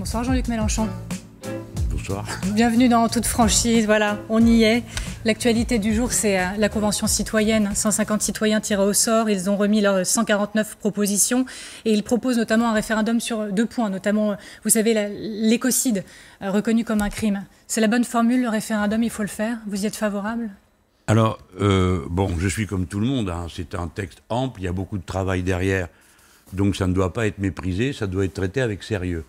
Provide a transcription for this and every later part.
Bonsoir Jean-Luc Mélenchon. Bonsoir. Bienvenue dans Toute franchise, voilà, on y est. L'actualité du jour, c'est euh, la Convention citoyenne. 150 citoyens tirés au sort, ils ont remis leurs 149 propositions et ils proposent notamment un référendum sur deux points, notamment, euh, vous savez, l'écocide euh, reconnu comme un crime. C'est la bonne formule, le référendum, il faut le faire. Vous y êtes favorable alors, bon, je suis comme tout le monde, hein. c'est un texte ample, il y a beaucoup de travail derrière, donc ça ne doit pas être méprisé, ça doit être traité avec sérieux.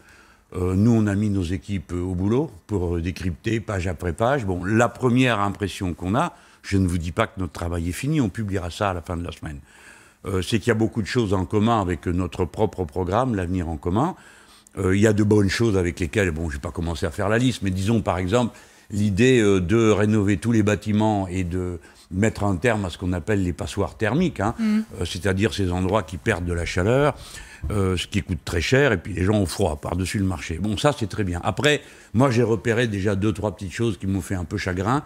Euh, nous, on a mis nos équipes euh, au boulot pour euh, décrypter page après page. Bon, la première impression qu'on a, je ne vous dis pas que notre travail est fini, on publiera ça à la fin de la semaine. c'est qu'il y a beaucoup de choses en commun avec notre propre programme, l'avenir en commun. il y a de bonnes choses avec lesquelles, bon, je n'ai pas commencé à faire la liste, mais disons par exemple l'idée de rénover tous les bâtiments et de mettre un terme à ce qu'on appelle les passoires thermiques, hein. mmh. c'est-à-dire ces endroits qui perdent de la chaleur. Euh, ce qui coûte très cher, et puis les gens ont froid par-dessus le marché. Bon, ça, c'est très bien. Après, moi, j'ai repéré déjà deux, trois petites choses qui m'ont fait un peu chagrin.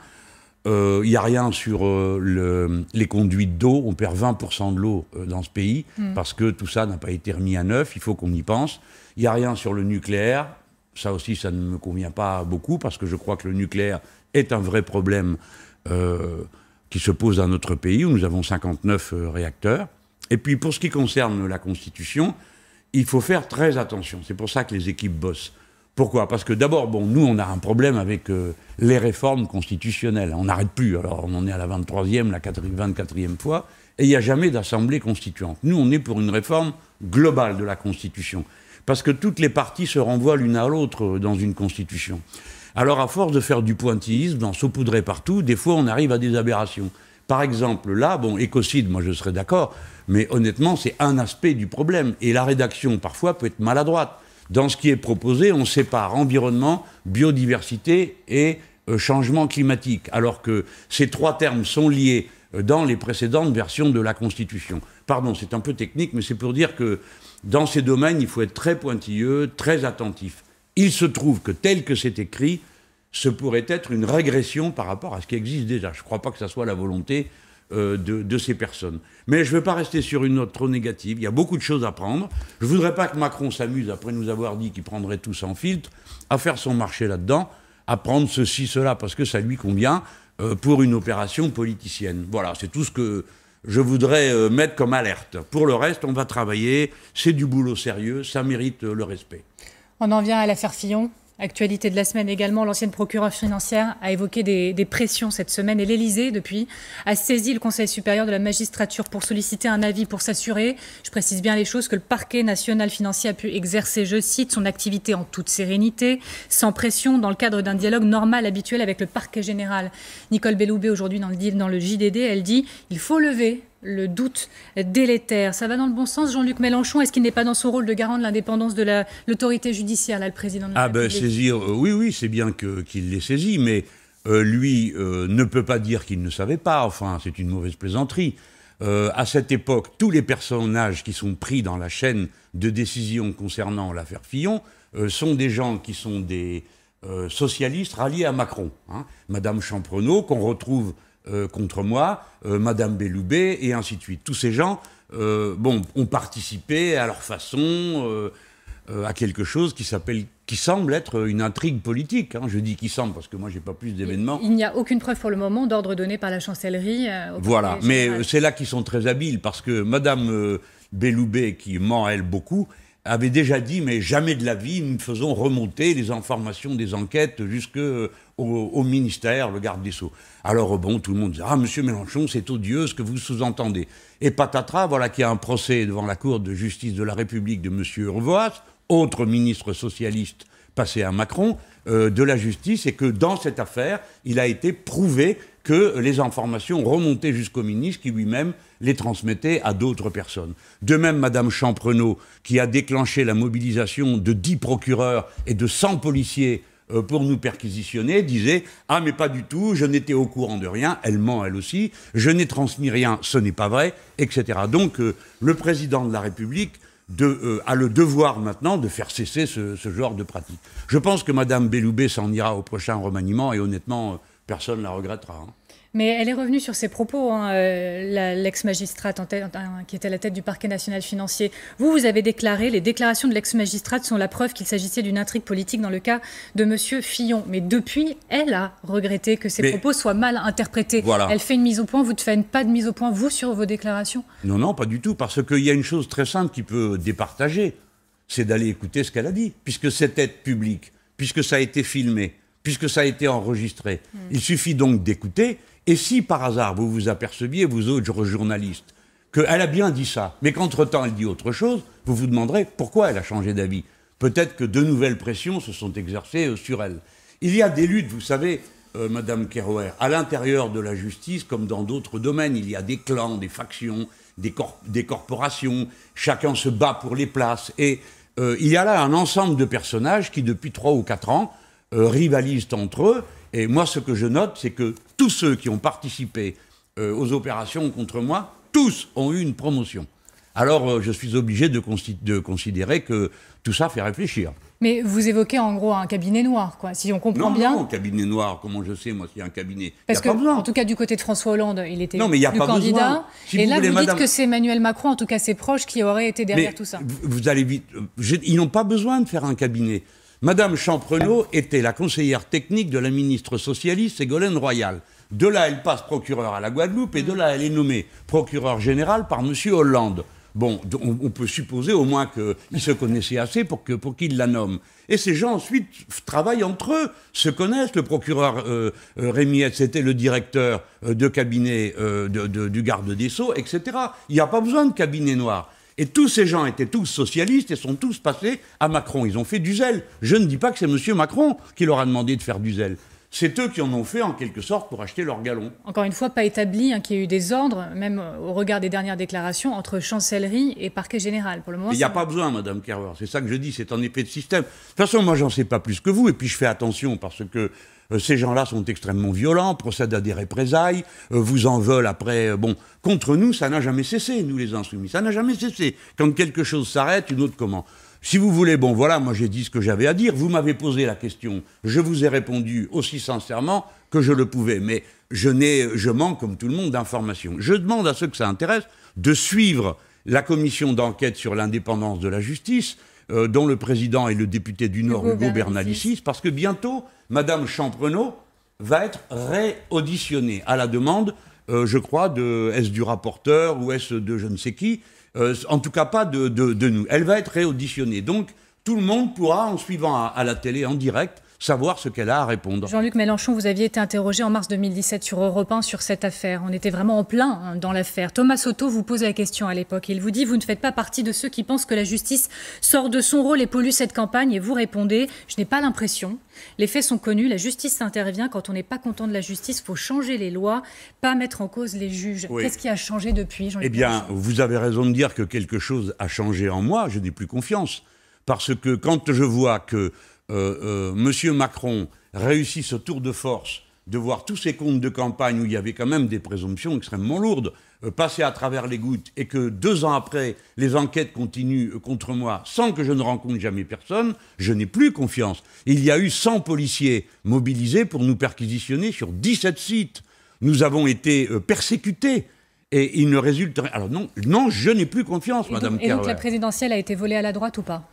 Il euh, n'y a rien sur euh, les conduites d'eau. On perd 20% de l'eau dans ce pays hmm. parce que tout ça n'a pas été remis à neuf. Il faut qu'on y pense. Il n'y a rien sur le nucléaire. Ça aussi, ça ne me convient pas beaucoup parce que je crois que le nucléaire est un vrai problème qui se pose dans notre pays où nous avons 59 réacteurs. Et puis pour ce qui concerne la Constitution, il faut faire très attention. C'est pour ça que les équipes bossent. Pourquoi Parce que d'abord, bon, nous, on a un problème avec euh, les réformes constitutionnelles. On n'arrête plus. Alors, on en est à la 23e, la 24e fois, et il n'y a jamais d'assemblée constituante. Nous, on est pour une réforme globale de la Constitution. Parce que toutes les parties se renvoient l'une à l'autre euh, dans une Constitution. Alors, à force de faire du pointillisme, d'en saupoudrer partout, des fois, on arrive à des aberrations. Par exemple, là, bon, écocide, moi je serais d'accord, mais honnêtement, c'est un aspect du problème. Et la rédaction, parfois, peut être maladroite. Dans ce qui est proposé, on sépare environnement, biodiversité et euh, changement climatique, alors que ces trois termes sont liés euh, dans les précédentes versions de la Constitution. Pardon, c'est un peu technique, mais c'est pour dire que dans ces domaines, il faut être très pointilleux, très attentif. Il se trouve que tel que c'est écrit, ce pourrait être une régression par rapport à ce qui existe déjà. Je ne crois pas que ce soit la volonté euh, de, ces personnes. Mais je ne veux pas rester sur une note trop négative. Il y a beaucoup de choses à prendre. Je ne voudrais pas que Macron s'amuse, après nous avoir dit qu'il prendrait tout sans filtre, à faire son marché là-dedans, à prendre ceci, cela, parce que ça lui convient euh, pour une opération politicienne. Voilà, c'est tout ce que je voudrais euh, mettre comme alerte. Pour le reste, on va travailler. C'est du boulot sérieux. Ça mérite le respect. On en vient à l'affaire Fillon. Actualité de la semaine également, l'ancienne procureure financière a évoqué des, pressions cette semaine et l'Elysée, depuis, a saisi le Conseil supérieur de la magistrature pour solliciter un avis pour s'assurer, je précise bien les choses, que le parquet national financier a pu exercer, je cite, son activité en toute sérénité, sans pression, dans le cadre d'un dialogue normal, habituel avec le parquet général. Nicole Belloubet, aujourd'hui, dans le, dans le JDD, elle dit il faut lever le doute délétère. Ça va dans le bon sens, Jean-Luc Mélenchon Est-ce qu'il n'est pas dans son rôle de garant de l'indépendance de l'autorité judiciaire, là, le président de la ah ben saisir, euh, oui, oui, c'est bien qu'il les l'ait saisi, mais euh, lui euh, ne peut pas dire qu'il ne savait pas, enfin, c'est une mauvaise plaisanterie. à cette époque, tous les personnages qui sont pris dans la chaîne de décision concernant l'affaire Fillon sont des gens qui sont des socialistes ralliés à Macron. Hein. Madame Champrenault, qu'on retrouve euh, contre moi, euh, Madame Belloubet, et ainsi de suite. Tous ces gens, euh, bon, ont participé à leur façon à quelque chose qui s'appelle, qui semble être une intrigue politique. Hein. Je dis qui semble parce que moi j'ai pas plus d'événements. Il, n'y a aucune preuve pour le moment d'ordre donné par la chancellerie. voilà, mais c'est là qu'ils sont très habiles parce que Madame Belloubet, qui ment elle beaucoup, avait déjà dit, mais jamais de la vie, nous faisons remonter les informations des enquêtes jusque euh, au, ministère, le garde des Sceaux. Alors euh, bon, tout le monde dit Ah, monsieur Mélenchon, c'est odieux ce que vous sous-entendez. Et patatras, voilà qu'il y a un procès devant la Cour de justice de la République de monsieur Urvoas, autre ministre socialiste passé à Macron, euh, de la justice, et que dans cette affaire, il a été prouvé que les informations remontaient jusqu'au ministre qui lui-même les transmettait à d'autres personnes. De même, Mme Champrenault, qui a déclenché la mobilisation de 10 procureurs et de 100 policiers euh, pour nous perquisitionner, disait Ah, mais pas du tout, je n'étais au courant de rien, elle ment elle aussi, je n'ai transmis rien, ce n'est pas vrai, etc. Donc, euh, le président de la République euh, a le devoir maintenant de faire cesser ce, ce, genre de pratique. Je pense que Mme Belloubet s'en ira au prochain remaniement et honnêtement personne ne la regrettera. Hein. Mais elle est revenue sur ses propos, hein, euh, l'ex-magistrate hein, qui était à la tête du parquet national financier. Vous, vous avez déclaré, les déclarations de l'ex-magistrate sont la preuve qu'il s'agissait d'une intrigue politique dans le cas de M. Fillon. Mais depuis, elle a regretté que ses propos soient mal interprétés. Elle fait une mise au point, vous ne faites pas de mise au point, vous, sur vos déclarations Non, non, pas du tout, parce qu'il y a une chose très simple qui peut départager, c'est d'aller écouter ce qu'elle a dit, puisque c'était public, puisque ça a été filmé puisque ça a été enregistré. Il suffit donc d'écouter. Et si par hasard vous vous aperceviez, vous autres journalistes, qu'elle a bien dit ça, mais qu'entre-temps elle dit autre chose, vous vous demanderez pourquoi elle a changé d'avis. Peut-être que de nouvelles pressions se sont exercées euh, sur elle. Il y a des luttes, vous savez, euh, Madame Kerouer, à l'intérieur de la justice, comme dans d'autres domaines, il y a des clans, des factions, des, corporations, chacun se bat pour les places. Et euh, il y a là un ensemble de personnages qui, depuis trois ou quatre ans, euh, rivalisent entre eux. Et moi, ce que je note, c'est que tous ceux qui ont participé euh, aux opérations contre moi, tous ont eu une promotion. Alors, euh, je suis obligé de, considérer que tout ça fait réfléchir. Mais vous évoquez en gros un cabinet noir, quoi, si on comprend non, bien. Non, cabinet noir, comment je sais, moi, s'il y a un cabinet. Parce que, en tout cas, du côté de François Hollande, il était non, mais a pas candidat. et là, vous dites que c'est Emmanuel Macron, en tout cas ses proches, qui auraient été derrière tout ça. Vous allez vite. Ils n'ont pas besoin de faire un cabinet. Madame Champrenault était la conseillère technique de la ministre socialiste Ségolène Royal. De là, elle passe procureur à la Guadeloupe et de là, elle est nommée procureur général par M. Hollande. Bon, on, peut supposer au moins qu'ils se connaissaient assez pour qu'il la nomme. Et ces gens ensuite travaillent entre eux, se connaissent. Le procureur Rémiette, euh, euh, Rémy, c'était le directeur euh, de cabinet du garde des Sceaux, etc. Il n'y a pas besoin de cabinet noir. Et tous ces gens étaient tous socialistes et sont tous passés à Macron. Ils ont fait du zèle. Je ne dis pas que c'est M. Macron qui leur a demandé de faire du zèle. C'est eux qui en ont fait en quelque sorte pour acheter leur galon. Encore une fois, pas établi hein, qu'il y ait eu des ordres, même au regard des dernières déclarations, entre chancellerie et parquet général. Pour le moment, il n'y a pas besoin, Madame Kerver. C'est ça que je dis. C'est en effet de système. De toute façon, moi, j'en sais pas plus que vous. Et puis, je fais attention parce que euh, ces gens-là sont extrêmement violents, procèdent à des représailles, euh, vous en veulent après. Euh, bon, contre nous, ça n'a jamais cessé, nous les insoumis. Ça n'a jamais cessé. Quand quelque chose s'arrête, une autre commence. si vous voulez, bon voilà, moi j'ai dit ce que j'avais à dire, vous m'avez posé la question, je vous ai répondu aussi sincèrement que je le pouvais, mais je, je manque, comme tout le monde, d'informations. Je demande à ceux que ça intéresse de suivre la commission d'enquête sur l'indépendance de la justice, euh, dont le président et le député du Nord, Hugo, Bernalicis, parce que bientôt, Madame Champrenaud va être réauditionnée à la demande, euh, je crois, de est-ce du rapporteur ou est-ce de je ne sais qui, euh, en tout cas pas de, nous. Elle va être réauditionnée. Donc, tout le monde pourra, en suivant à la télé en direct, savoir ce qu'elle a à répondre. Jean-Luc Mélenchon, vous aviez été interrogé en mars 2017 sur Europe 1 sur cette affaire. On était vraiment en plein hein, dans l'affaire. Thomas Soto vous pose la question à l'époque. Il vous dit Vous ne faites pas partie de ceux qui pensent que la justice sort de son rôle et pollue cette campagne. Et vous répondez Je n'ai pas l'impression. Les faits sont connus. La justice intervient. Quand on n'est pas content de la justice, il faut changer les lois, pas mettre en cause les juges. Qu'est-ce qui a changé depuis, Jean-Luc Eh bien, vous avez raison de dire que quelque chose a changé en moi. Je n'ai plus confiance. Parce que quand je vois que euh, euh, Monsieur Macron réussit ce tour de force de voir tous ces comptes de campagne où il y avait quand même des présomptions extrêmement lourdes euh, passer à travers les gouttes et que deux ans après, les enquêtes continuent euh, contre moi sans que je ne rencontre jamais personne, je n'ai plus confiance. Il y a eu 100 policiers mobilisés pour nous perquisitionner sur 17 sites. Nous avons été persécutés. Et il ne résulte Alors non, non je n'ai plus confiance, Madame Et donc la présidentielle a été volée à la droite ou pas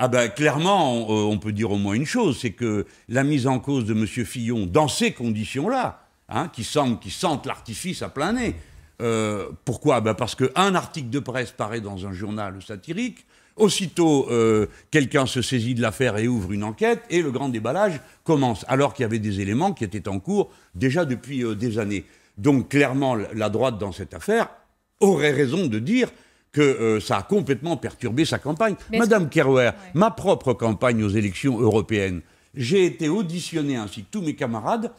ah ben clairement, euh, on, peut dire au moins une chose, c'est que la mise en cause de M. Fillon, dans ces conditions-là, hein, qui sentent l'artifice à plein nez, euh, pourquoi ben Parce qu'un article de presse paraît dans un journal satirique, aussitôt euh, quelqu'un se saisit de l'affaire et ouvre une enquête, et le grand déballage commence, alors qu'il y avait des éléments qui étaient en cours déjà depuis des années. Donc clairement, la droite dans cette affaire aurait raison de dire que euh, ça a complètement perturbé sa campagne. Madame Kerouer, ma propre campagne aux élections européennes, j'ai été auditionné ainsi que tous mes camarades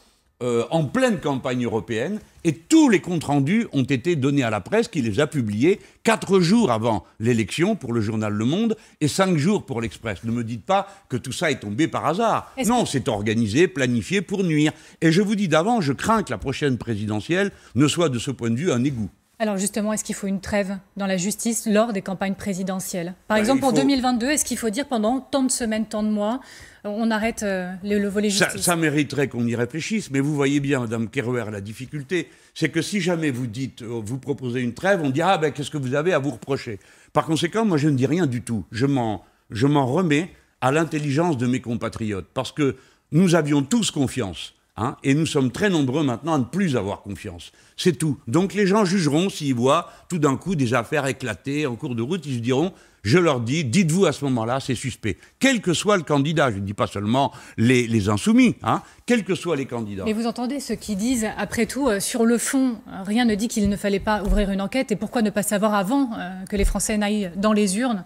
euh, en pleine campagne européenne et tous les comptes rendus ont été donnés à la presse qui les a publiés quatre jours avant l'élection pour le journal Le Monde et cinq jours pour l'Express. Ne me dites pas que tout ça est tombé par hasard. non, c'est organisé, planifié pour nuire. Et je vous dis d'avant, je crains que la prochaine présidentielle ne soit de ce point de vue un égout. Alors justement, est-ce qu'il faut une trêve dans la justice lors des campagnes présidentielles Par bah, exemple, pour 2022, est-ce qu'il faut dire pendant tant de semaines, tant de mois, euh, on arrête euh, le, le, volet justice ça, mériterait qu'on y réfléchisse, mais vous voyez bien, Madame Kerouer, la difficulté, c'est que si jamais vous dites, euh, vous proposez une trêve, on dit ah ben qu'est-ce que vous avez à vous reprocher Par conséquent, moi je ne dis rien du tout. Je m'en, je m'en remets à l'intelligence de mes compatriotes, parce que nous avions tous confiance Hein, et nous sommes très nombreux maintenant à ne plus avoir confiance. C'est tout. Donc les gens jugeront s'ils voient tout d'un coup des affaires éclater en cours de route, ils se diront, je leur dis, dites-vous à ce moment-là, c'est suspect. Quel que soit le candidat, je ne dis pas seulement les, insoumis, hein, quels que soient les candidats. Mais vous entendez ceux qui disent, après tout, euh, sur le fond, rien ne dit qu'il ne fallait pas ouvrir une enquête, et pourquoi ne pas savoir avant euh, que les Français n'aillent dans les urnes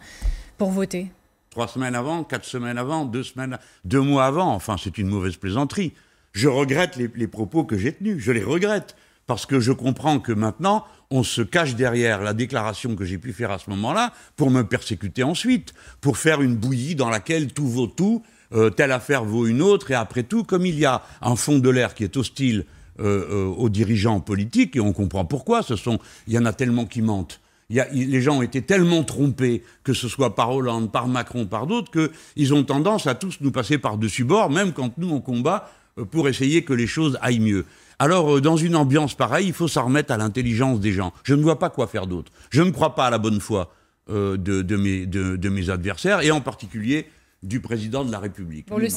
pour voter Trois semaines avant, quatre semaines avant, deux semaines, deux mois avant, enfin c'est une mauvaise plaisanterie je regrette les, propos que j'ai tenus, je les regrette, parce que je comprends que maintenant, on se cache derrière la déclaration que j'ai pu faire à ce moment-là pour me persécuter ensuite, pour faire une bouillie dans laquelle tout vaut tout, euh, telle affaire vaut une autre, et après tout, comme il y a un fond de l'air qui est hostile euh, euh, aux dirigeants politiques, et on comprend pourquoi, ce sont, il y en a tellement qui mentent. les gens ont été tellement trompés, que ce soit par Hollande, par Macron, par d'autres, qu'ils ont tendance à tous nous passer par-dessus bord, même quand nous on combat euh, pour essayer que les choses aillent mieux. Alors, euh, dans une ambiance pareille, il faut s'en remettre à l'intelligence des gens. Je ne vois pas quoi faire d'autre. Je ne crois pas à la bonne foi euh, de, mes adversaires, et en particulier du président de la République. le,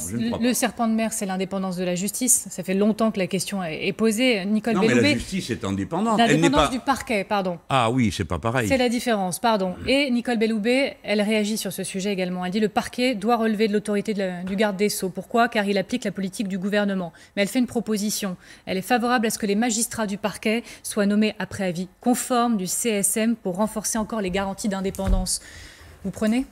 serpent de mer, c'est l'indépendance de la justice. Ça fait longtemps que la question est posée. Nicole non, mais la justice est indépendante. L'indépendance du parquet, pardon. Ah oui, c'est pas pareil. C'est la différence, pardon. Et Nicole Belloubet, elle réagit sur ce sujet également. Elle dit le parquet doit relever de l'autorité du garde des Sceaux. Pourquoi Car il applique la politique du gouvernement. Mais elle fait une proposition. Elle est favorable à ce que les magistrats du parquet soient nommés après avis conforme du CSM pour renforcer encore les garanties d'indépendance. Vous prenez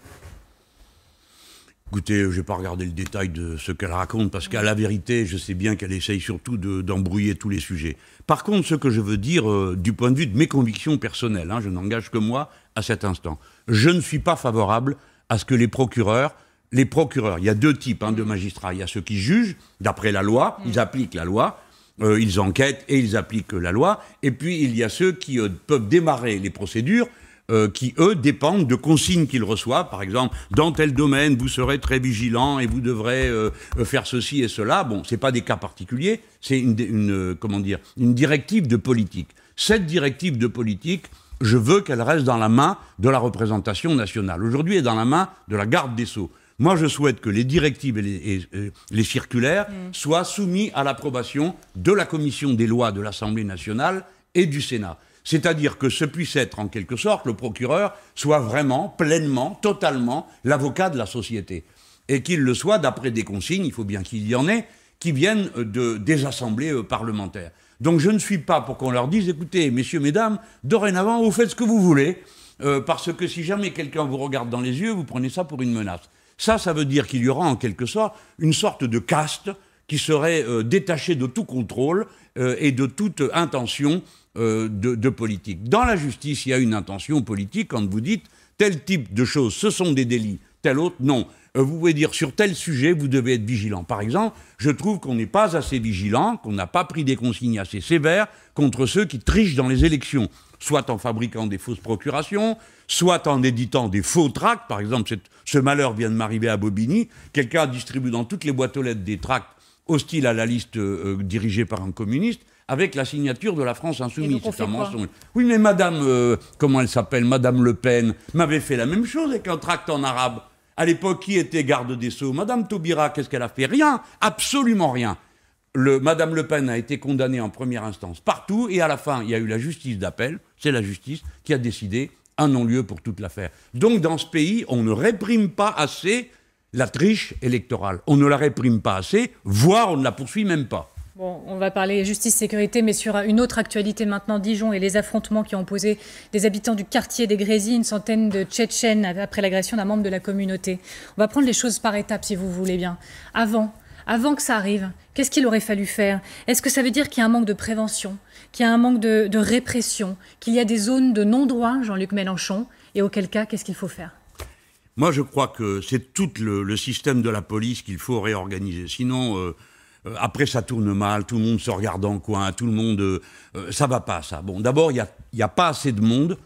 Écoutez, je vais pas regardé le détail de ce qu'elle raconte, parce qu'à la vérité, je sais bien qu'elle essaye surtout d'embrouiller tous les sujets. Par contre, ce que je veux dire, euh, du point de vue de mes convictions personnelles, hein, je n'engage que moi à cet instant, je ne suis pas favorable à ce que les procureurs les procureurs, il y a deux types hein, de mm. magistrats. Il y a ceux qui jugent, d'après la loi, mm. ils appliquent la loi, euh, ils enquêtent et ils appliquent la loi. Et puis, il y a ceux qui euh, peuvent démarrer les procédures euh, qui, eux, dépendent de consignes qu'ils reçoivent. Par exemple, dans tel domaine, vous serez très vigilant et vous devrez euh, euh, faire ceci et cela. Bon, ce n'est pas des cas particuliers, c'est une, comment dire, une directive de politique. Cette directive de politique, je veux qu'elle reste dans la main de la représentation nationale. Aujourd'hui, elle est dans la main de la garde des Sceaux. Moi, je souhaite que les directives et les, circulaires mmh. soient soumis à l'approbation de la commission des lois de l'Assemblée nationale et du Sénat. C'est-à-dire que ce puisse être, en quelque sorte, le procureur soit vraiment, pleinement, totalement l'avocat de la société. Et qu'il le soit d'après des consignes, il faut bien qu'il y en ait, qui viennent euh, de, des assemblées euh, parlementaires. Donc je ne suis pas pour qu'on leur dise, écoutez, messieurs, mesdames, dorénavant, vous faites ce que vous voulez, euh, parce que si jamais quelqu'un vous regarde dans les yeux, vous prenez ça pour une menace. Ça, ça veut dire qu'il y aura en quelque sorte une sorte de caste qui serait détachée de tout contrôle et de toute intention euh, de, politique. Dans la justice, il y a une intention politique quand vous dites tel type de choses, ce sont des délits, tel autre, non. Euh, vous pouvez dire sur tel sujet, vous devez être vigilant. Par exemple, je trouve qu'on n'est pas assez vigilant, qu'on n'a pas pris des consignes assez sévères contre ceux qui trichent dans les élections, soit en fabriquant des fausses procurations, soit en éditant des faux tracts. Par exemple, ce malheur vient de m'arriver à Bobigny. Quelqu'un distribue dans toutes les boîtes aux lettres des tracts hostiles à la liste euh, dirigée par un communiste avec la signature de la France insoumise. C'est un mensonge. Oui, mais Madame, euh, comment elle s'appelle, Madame Le Pen, m'avait fait la même chose avec un tract en arabe. À l'époque, qui était garde des Sceaux Madame Taubira, qu'est-ce qu'elle a fait Rien, absolument rien. Le, Madame Le Pen a été condamnée en première instance partout, et à la fin, il y a eu la justice d'appel, c'est la justice qui a décidé un non-lieu pour toute l'affaire. Donc dans ce pays, on ne réprime pas assez la triche électorale. On ne la réprime pas assez, voire on ne la poursuit même pas on va parler justice-sécurité, mais sur une autre actualité maintenant, Dijon et les affrontements qui ont posé des habitants du quartier des Grésis, une centaine de Tchétchènes après l'agression d'un membre de la communauté. On va prendre les choses par étapes, si vous voulez bien. Avant, avant que ça arrive, qu'est-ce qu'il aurait fallu faire Est-ce que ça veut dire qu'il y a un manque de prévention, qu'il y a un manque de, répression, qu'il y a des zones de non-droit, Jean-Luc Mélenchon Et auquel cas, qu'est-ce qu'il faut faire Moi, je crois que c'est tout le, système de la police qu'il faut réorganiser. Sinon... Euh, euh, après ça tourne mal, tout le monde se regarde en coin, tout le monde... ça euh, euh, ça va pas, ça. Bon, d'abord, il n'y a, a pas assez de monde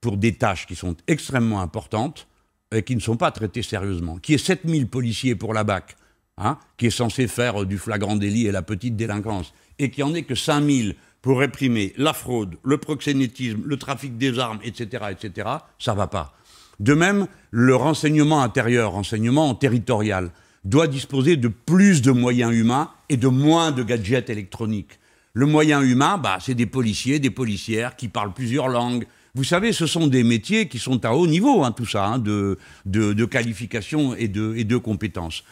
pour des tâches qui sont extrêmement importantes et qui ne sont pas traitées sérieusement. Qui est 7000 policiers pour la BAC, hein, qui est censé faire du flagrant délit et la petite délinquance, et qui en est que 5000 pour réprimer la fraude, le proxénétisme, le trafic des armes, etc., etc., ça va pas. De même, le renseignement intérieur, renseignement territorial doit disposer de plus de moyens humains et de moins de gadgets électroniques. Le moyen humain, bah, c'est des policiers, des policières qui parlent plusieurs langues. Vous savez, ce sont des métiers qui sont à haut niveau, hein, tout ça, hein, de, de, qualification et de, et de compétences.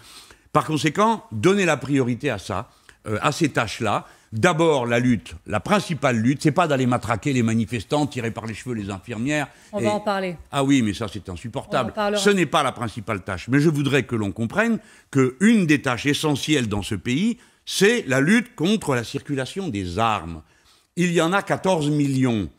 Par conséquent, donner la priorité à ça, euh, à ces tâches-là, D'abord, la lutte, la principale lutte, c'est pas d'aller matraquer les manifestants, tirer par les cheveux les infirmières. On va en parler. Ah oui, mais ça c'est insupportable. Ce n'est pas la principale tâche. Mais je voudrais que l'on comprenne qu'une des tâches essentielles dans ce pays, c'est la lutte contre la circulation des armes. Il y en a 14 millions,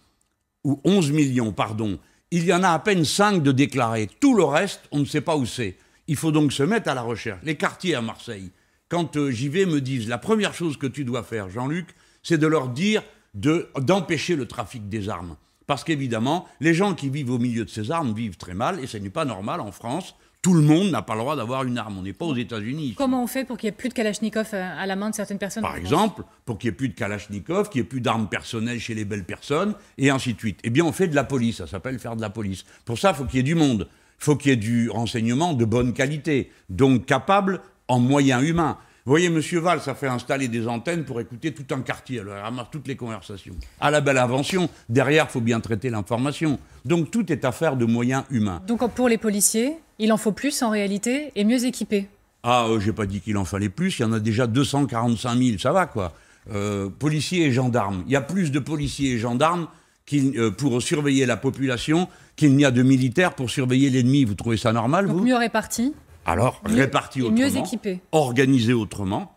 ou 11 millions, pardon. Il y en a à peine 5 de déclarés. Tout le reste, on ne sait pas où c'est. Il faut donc se mettre à la recherche. Les quartiers à Marseille, quand euh, j'y vais, me disent la première chose que tu dois faire, Jean-Luc, c'est de leur dire d'empêcher le trafic des armes. Parce qu'évidemment, les gens qui vivent au milieu de ces armes vivent très mal, et ce n'est pas normal en France. Tout le monde n'a pas le droit d'avoir une arme. On n'est pas aux États-Unis. Comment on fait pour qu'il n'y ait plus de Kalachnikov euh, à la main de certaines personnes Par exemple, pour qu'il n'y ait plus de Kalachnikov, qu'il n'y ait plus d'armes personnelles chez les belles personnes, et ainsi de suite. Eh bien, on fait de la police. Ça s'appelle faire de la police. Pour ça, il faut qu'il y ait du monde il faut qu'il y ait du renseignement de bonne qualité, donc capable en moyens humains. Vous voyez, monsieur Valls ça fait installer des antennes pour écouter tout un quartier. alors ramasse toutes les conversations. À la belle invention, derrière, il faut bien traiter l'information. Donc tout est affaire de moyens humains. Donc pour les policiers, il en faut plus en réalité et mieux équipés Ah, je euh, j'ai pas dit qu'il en fallait plus. Il y en a déjà 245 000, ça va quoi. Euh, policiers et gendarmes. Il y a plus de policiers et gendarmes euh, pour surveiller la population qu'il n'y a de militaires pour surveiller l'ennemi. Vous trouvez ça normal, Donc vous Mieux répartis. Alors, mieux, autrement, mieux organisé autrement,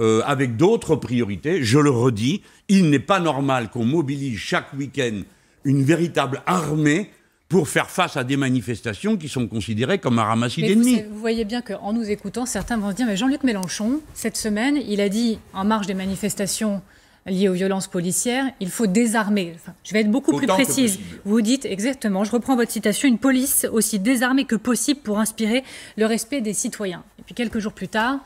euh, avec d'autres priorités. Je le redis, il n'est pas normal qu'on mobilise chaque week-end une véritable armée pour faire face à des manifestations qui sont considérées comme un ramassis d'ennemis. Vous, vous, voyez bien qu'en nous écoutant, certains vont se dire, mais Jean-Luc Mélenchon, cette semaine, il a dit, en marge des manifestations liées aux violences policières, il faut désarmer. je vais être beaucoup plus précise. Vous dites exactement, je reprends votre citation, une police aussi désarmée que possible pour inspirer le respect des citoyens. Et puis quelques jours plus tard,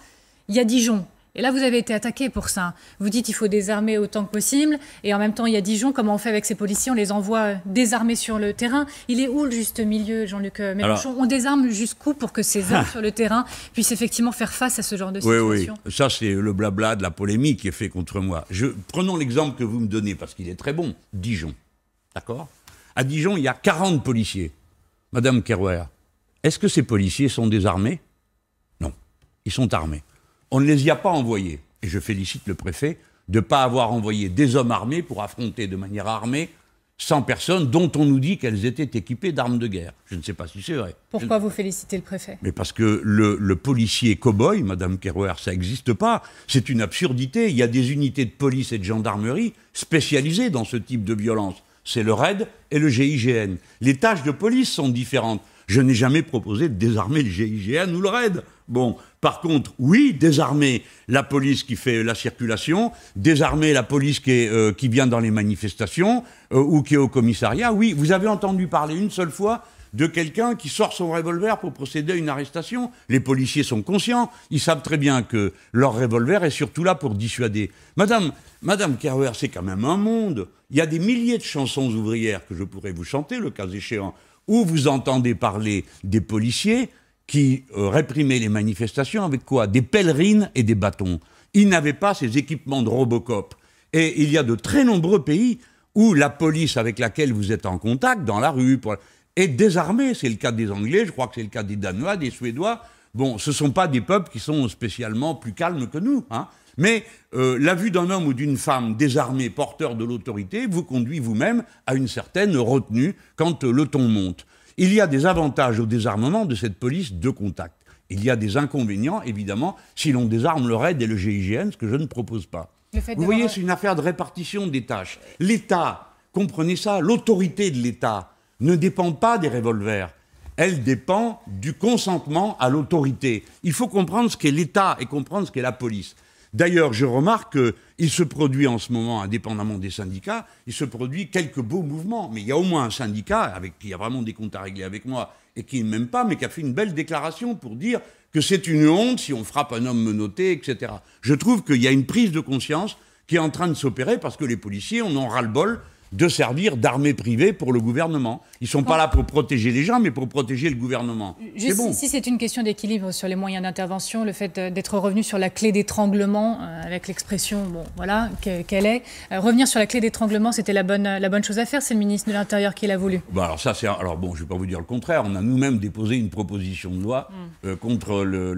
il y a Dijon et là, vous avez été attaqué pour ça. Vous dites il faut désarmer autant que possible. Et en même temps, il y a Dijon. Comment on fait avec ces policiers On les envoie euh, désarmés sur le terrain. Il est où le juste milieu, Jean-Luc euh, Mélenchon On désarme jusqu'où pour que ces hommes sur le terrain puissent effectivement faire face à ce genre de situation Oui, oui. Ça, c'est le blabla de la polémique qui est fait contre moi. Je, prenons l'exemple que vous me donnez, parce qu'il est très bon. Dijon. D'accord À Dijon, il y a 40 policiers. Madame Kerouer, est-ce que ces policiers sont désarmés Non. Ils sont armés. On ne les y a pas envoyés. Et je félicite le préfet de ne pas avoir envoyé des hommes armés pour affronter de manière armée 100 personnes dont on nous dit qu'elles étaient équipées d'armes de guerre. Je ne sais pas si c'est vrai. Pourquoi vous félicitez le préfet Mais parce que le, policier cow-boy, Madame Kerouer, ça n'existe pas. C'est une absurdité. Il y a des unités de police et de gendarmerie spécialisées dans ce type de violence. C'est le RAID et le GIGN. Les tâches de police sont différentes. Je n'ai jamais proposé de désarmer le GIGN ou le RAID. Bon, par contre, oui, désarmer la police qui fait la circulation, désarmer la police qui, euh, vient dans les manifestations euh, ou qui est au commissariat. Oui, vous avez entendu parler une seule fois de quelqu'un qui sort son revolver pour procéder à une arrestation. Les policiers sont conscients, ils savent très bien que leur revolver est surtout là pour dissuader. Madame, Madame Kerwer, c'est quand même un monde. Il y a des milliers de chansons ouvrières que je pourrais vous chanter, le cas échéant où vous entendez parler des policiers qui euh, réprimaient les manifestations avec quoi Des pèlerines et des bâtons. Ils n'avaient pas ces équipements de Robocop. Et il y a de très nombreux pays où la police avec laquelle vous êtes en contact, dans la rue, est désarmée. C'est le cas des Anglais, je crois que c'est le cas des Danois, des Suédois. Bon, ce ne sont pas des peuples qui sont spécialement plus calmes que nous. Hein. Mais euh, la vue d'un homme ou d'une femme désarmée, porteur de l'autorité, vous conduit vous-même à une certaine retenue quand euh, le ton monte. Il y a des avantages au désarmement de cette police de contact. Il y a des inconvénients, évidemment, si l'on désarme le RAID et le GIGN, ce que je ne propose pas. Vous voyez, c'est une affaire de répartition des tâches. L'État, comprenez ça, l'autorité de l'État ne dépend pas des revolvers. Elle dépend du consentement à l'autorité. Il faut comprendre ce qu'est l'État et comprendre ce qu'est la police. D'ailleurs, je remarque qu'il se produit en ce moment, indépendamment des syndicats, il se produit quelques beaux mouvements. Mais il y a au moins un syndicat, avec qui il y a vraiment des comptes à régler avec moi, et qui ne m'aime pas, mais qui a fait une belle déclaration pour dire que c'est une honte si on frappe un homme menotté, etc. Je trouve qu'il y a une prise de conscience qui est en train de s'opérer parce que les policiers on en ont ras-le-bol de servir d'armée privée pour le gouvernement. Ils ne sont pas là pour protéger les gens, mais pour protéger le gouvernement. Juste bon. si c'est une question d'équilibre sur les moyens d'intervention, le fait euh, d'être revenu sur la clé d'étranglement, euh, avec l'expression, bon, voilà, qu'elle est. Euh, revenir sur la clé d'étranglement, c'était la bonne, la bonne chose à faire, c'est le ministre de l'Intérieur qui l'a voulu. Bon bah, alors ça, c'est... Alors bon, je ne vais pas vous dire le contraire. On a nous-mêmes déposé une proposition de loi mm. contre le,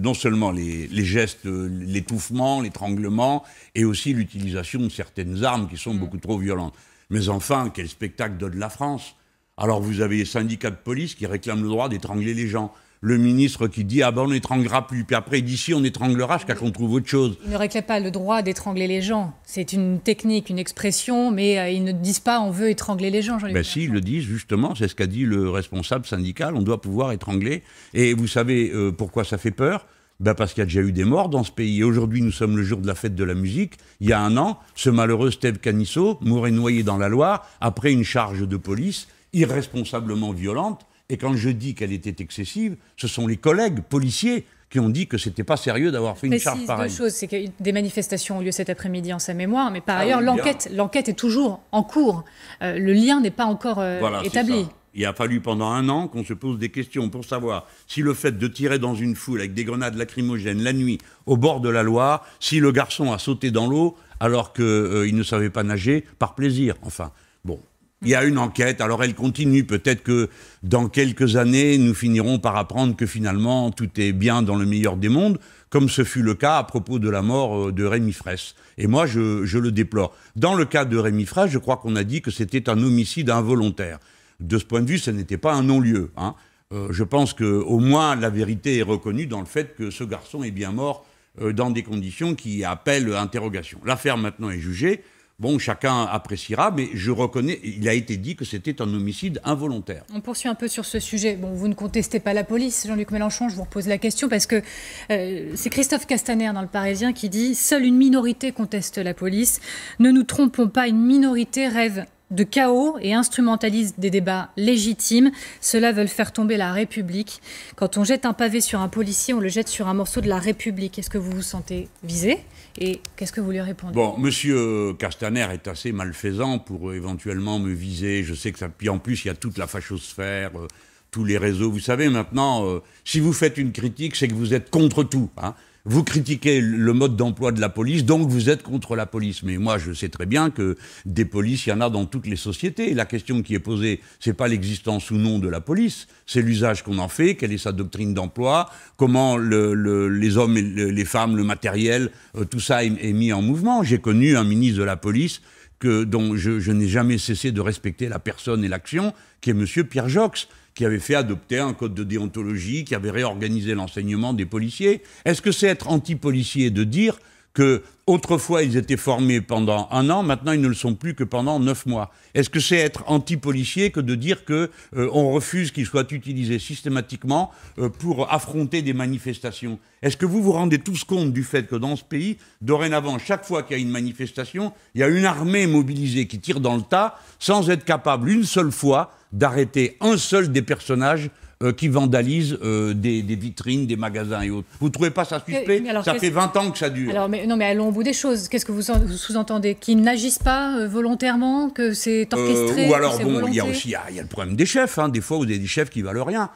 non seulement les, gestes, l'étouffement, l'étranglement, et aussi l'utilisation de certaines armes qui sont mm. beaucoup trop violentes. Mais enfin, quel spectacle donne la France Alors vous avez les syndicats de police qui réclament le droit d'étrangler les gens. Le ministre qui dit Ah ben on n'étranglera plus, puis après d'ici on étranglera jusqu'à qu'on trouve autre chose. Ils ne réclament pas le droit d'étrangler les gens. C'est une technique, une expression, mais euh, ils ne disent pas on veut étrangler les gens. Ben si, ils le disent justement, c'est ce qu'a dit le responsable syndical on doit pouvoir étrangler. Et vous savez euh, pourquoi ça fait peur bah, parce qu'il y a déjà eu des morts dans ce pays. Et aujourd'hui, nous sommes le jour de la fête de la musique. Il y a un an, ce malheureux Steve Canisso mourait noyé dans la Loire après une charge de police irresponsablement violente. Et quand je dis qu'elle était excessive, ce sont les collègues policiers qui ont dit que ce n'était pas sérieux d'avoir fait une charge pareille. Deux choses, c'est que des manifestations ont lieu cet après-midi en sa mémoire, mais par ah ailleurs, l'enquête, est toujours en cours. Euh, le lien n'est pas encore euh, établi il a fallu pendant un an qu'on se pose des questions pour savoir si le fait de tirer dans une foule avec des grenades lacrymogènes la nuit au bord de la Loire, si le garçon a sauté dans l'eau alors qu'il euh, ne savait pas nager, par plaisir, enfin. Bon, il y a une enquête, alors elle continue. Peut-être que dans quelques années, nous finirons par apprendre que finalement, tout est bien dans le meilleur des mondes, comme ce fut le cas à propos de la mort euh, de Rémi Fraisse. Et moi, je, je le déplore. Dans le cas de Rémi Fraisse, je crois qu'on a dit que c'était un homicide involontaire de ce point de vue, ce n'était pas un non-lieu. Hein. Euh, je pense qu'au moins la vérité est reconnue dans le fait que ce garçon est bien mort euh, dans des conditions qui appellent interrogation. L'affaire maintenant est jugée. Bon, chacun appréciera, mais je reconnais, il a été dit que c'était un homicide involontaire. On poursuit un peu sur ce sujet. Bon, vous ne contestez pas la police, Jean-Luc Mélenchon, je vous repose la question, parce que euh, c'est Christophe Castaner dans Le Parisien qui dit Seule une minorité conteste la police. Ne nous trompons pas, une minorité rêve de chaos et instrumentalise des débats légitimes. Cela veulent faire tomber la République. Quand on jette un pavé sur un policier, on le jette sur un morceau de la République. Est-ce que vous vous sentez visé Et qu'est-ce que vous lui répondez Bon, monsieur Castaner est assez malfaisant pour euh, éventuellement me viser. Je sais que ça. Puis en plus, il y a toute la fachosphère. Euh, tous les réseaux, vous savez maintenant, euh, si vous faites une critique, c'est que vous êtes contre tout. Hein vous critiquez le mode d'emploi de la police, donc vous êtes contre la police. Mais moi, je sais très bien que des polices, il y en a dans toutes les sociétés. la question qui est posée, c'est pas l'existence ou non de la police, c'est l'usage qu'on en fait, quelle est sa doctrine d'emploi, comment les hommes, et les femmes, le matériel, euh, tout ça est, mis en mouvement. J'ai connu un ministre de la police dont je, n'ai jamais cessé de respecter la personne et l'action, qui est monsieur Pierre Jox qui avait fait adopter un code de déontologie, qui avait réorganisé l'enseignement des policiers. Est-ce que c'est être anti-policier de dire que autrefois ils étaient formés pendant un an, maintenant ils ne le sont plus que pendant neuf mois. Est-ce que c'est être anti-policier que de dire que euh, on refuse qu'ils soient utilisés systématiquement euh, pour affronter des manifestations Est-ce que vous vous rendez tous compte du fait que dans ce pays, dorénavant, chaque fois qu'il y a une manifestation, il y a une armée mobilisée qui tire dans le tas sans être capable une seule fois d'arrêter un seul des personnages euh, qui vandalisent euh, des, vitrines, des magasins et autres. Vous ne trouvez pas ça suspect Ça fait 20 ans que ça dure. Alors, mais, non, mais allons au bout des choses. Qu'est-ce que vous, sous-entendez Qu'ils n'agissent pas euh, volontairement, que c'est orchestré Ou alors, bon, il y a aussi y a le problème des chefs. Hein. Des fois, vous avez des chefs qui valent rien.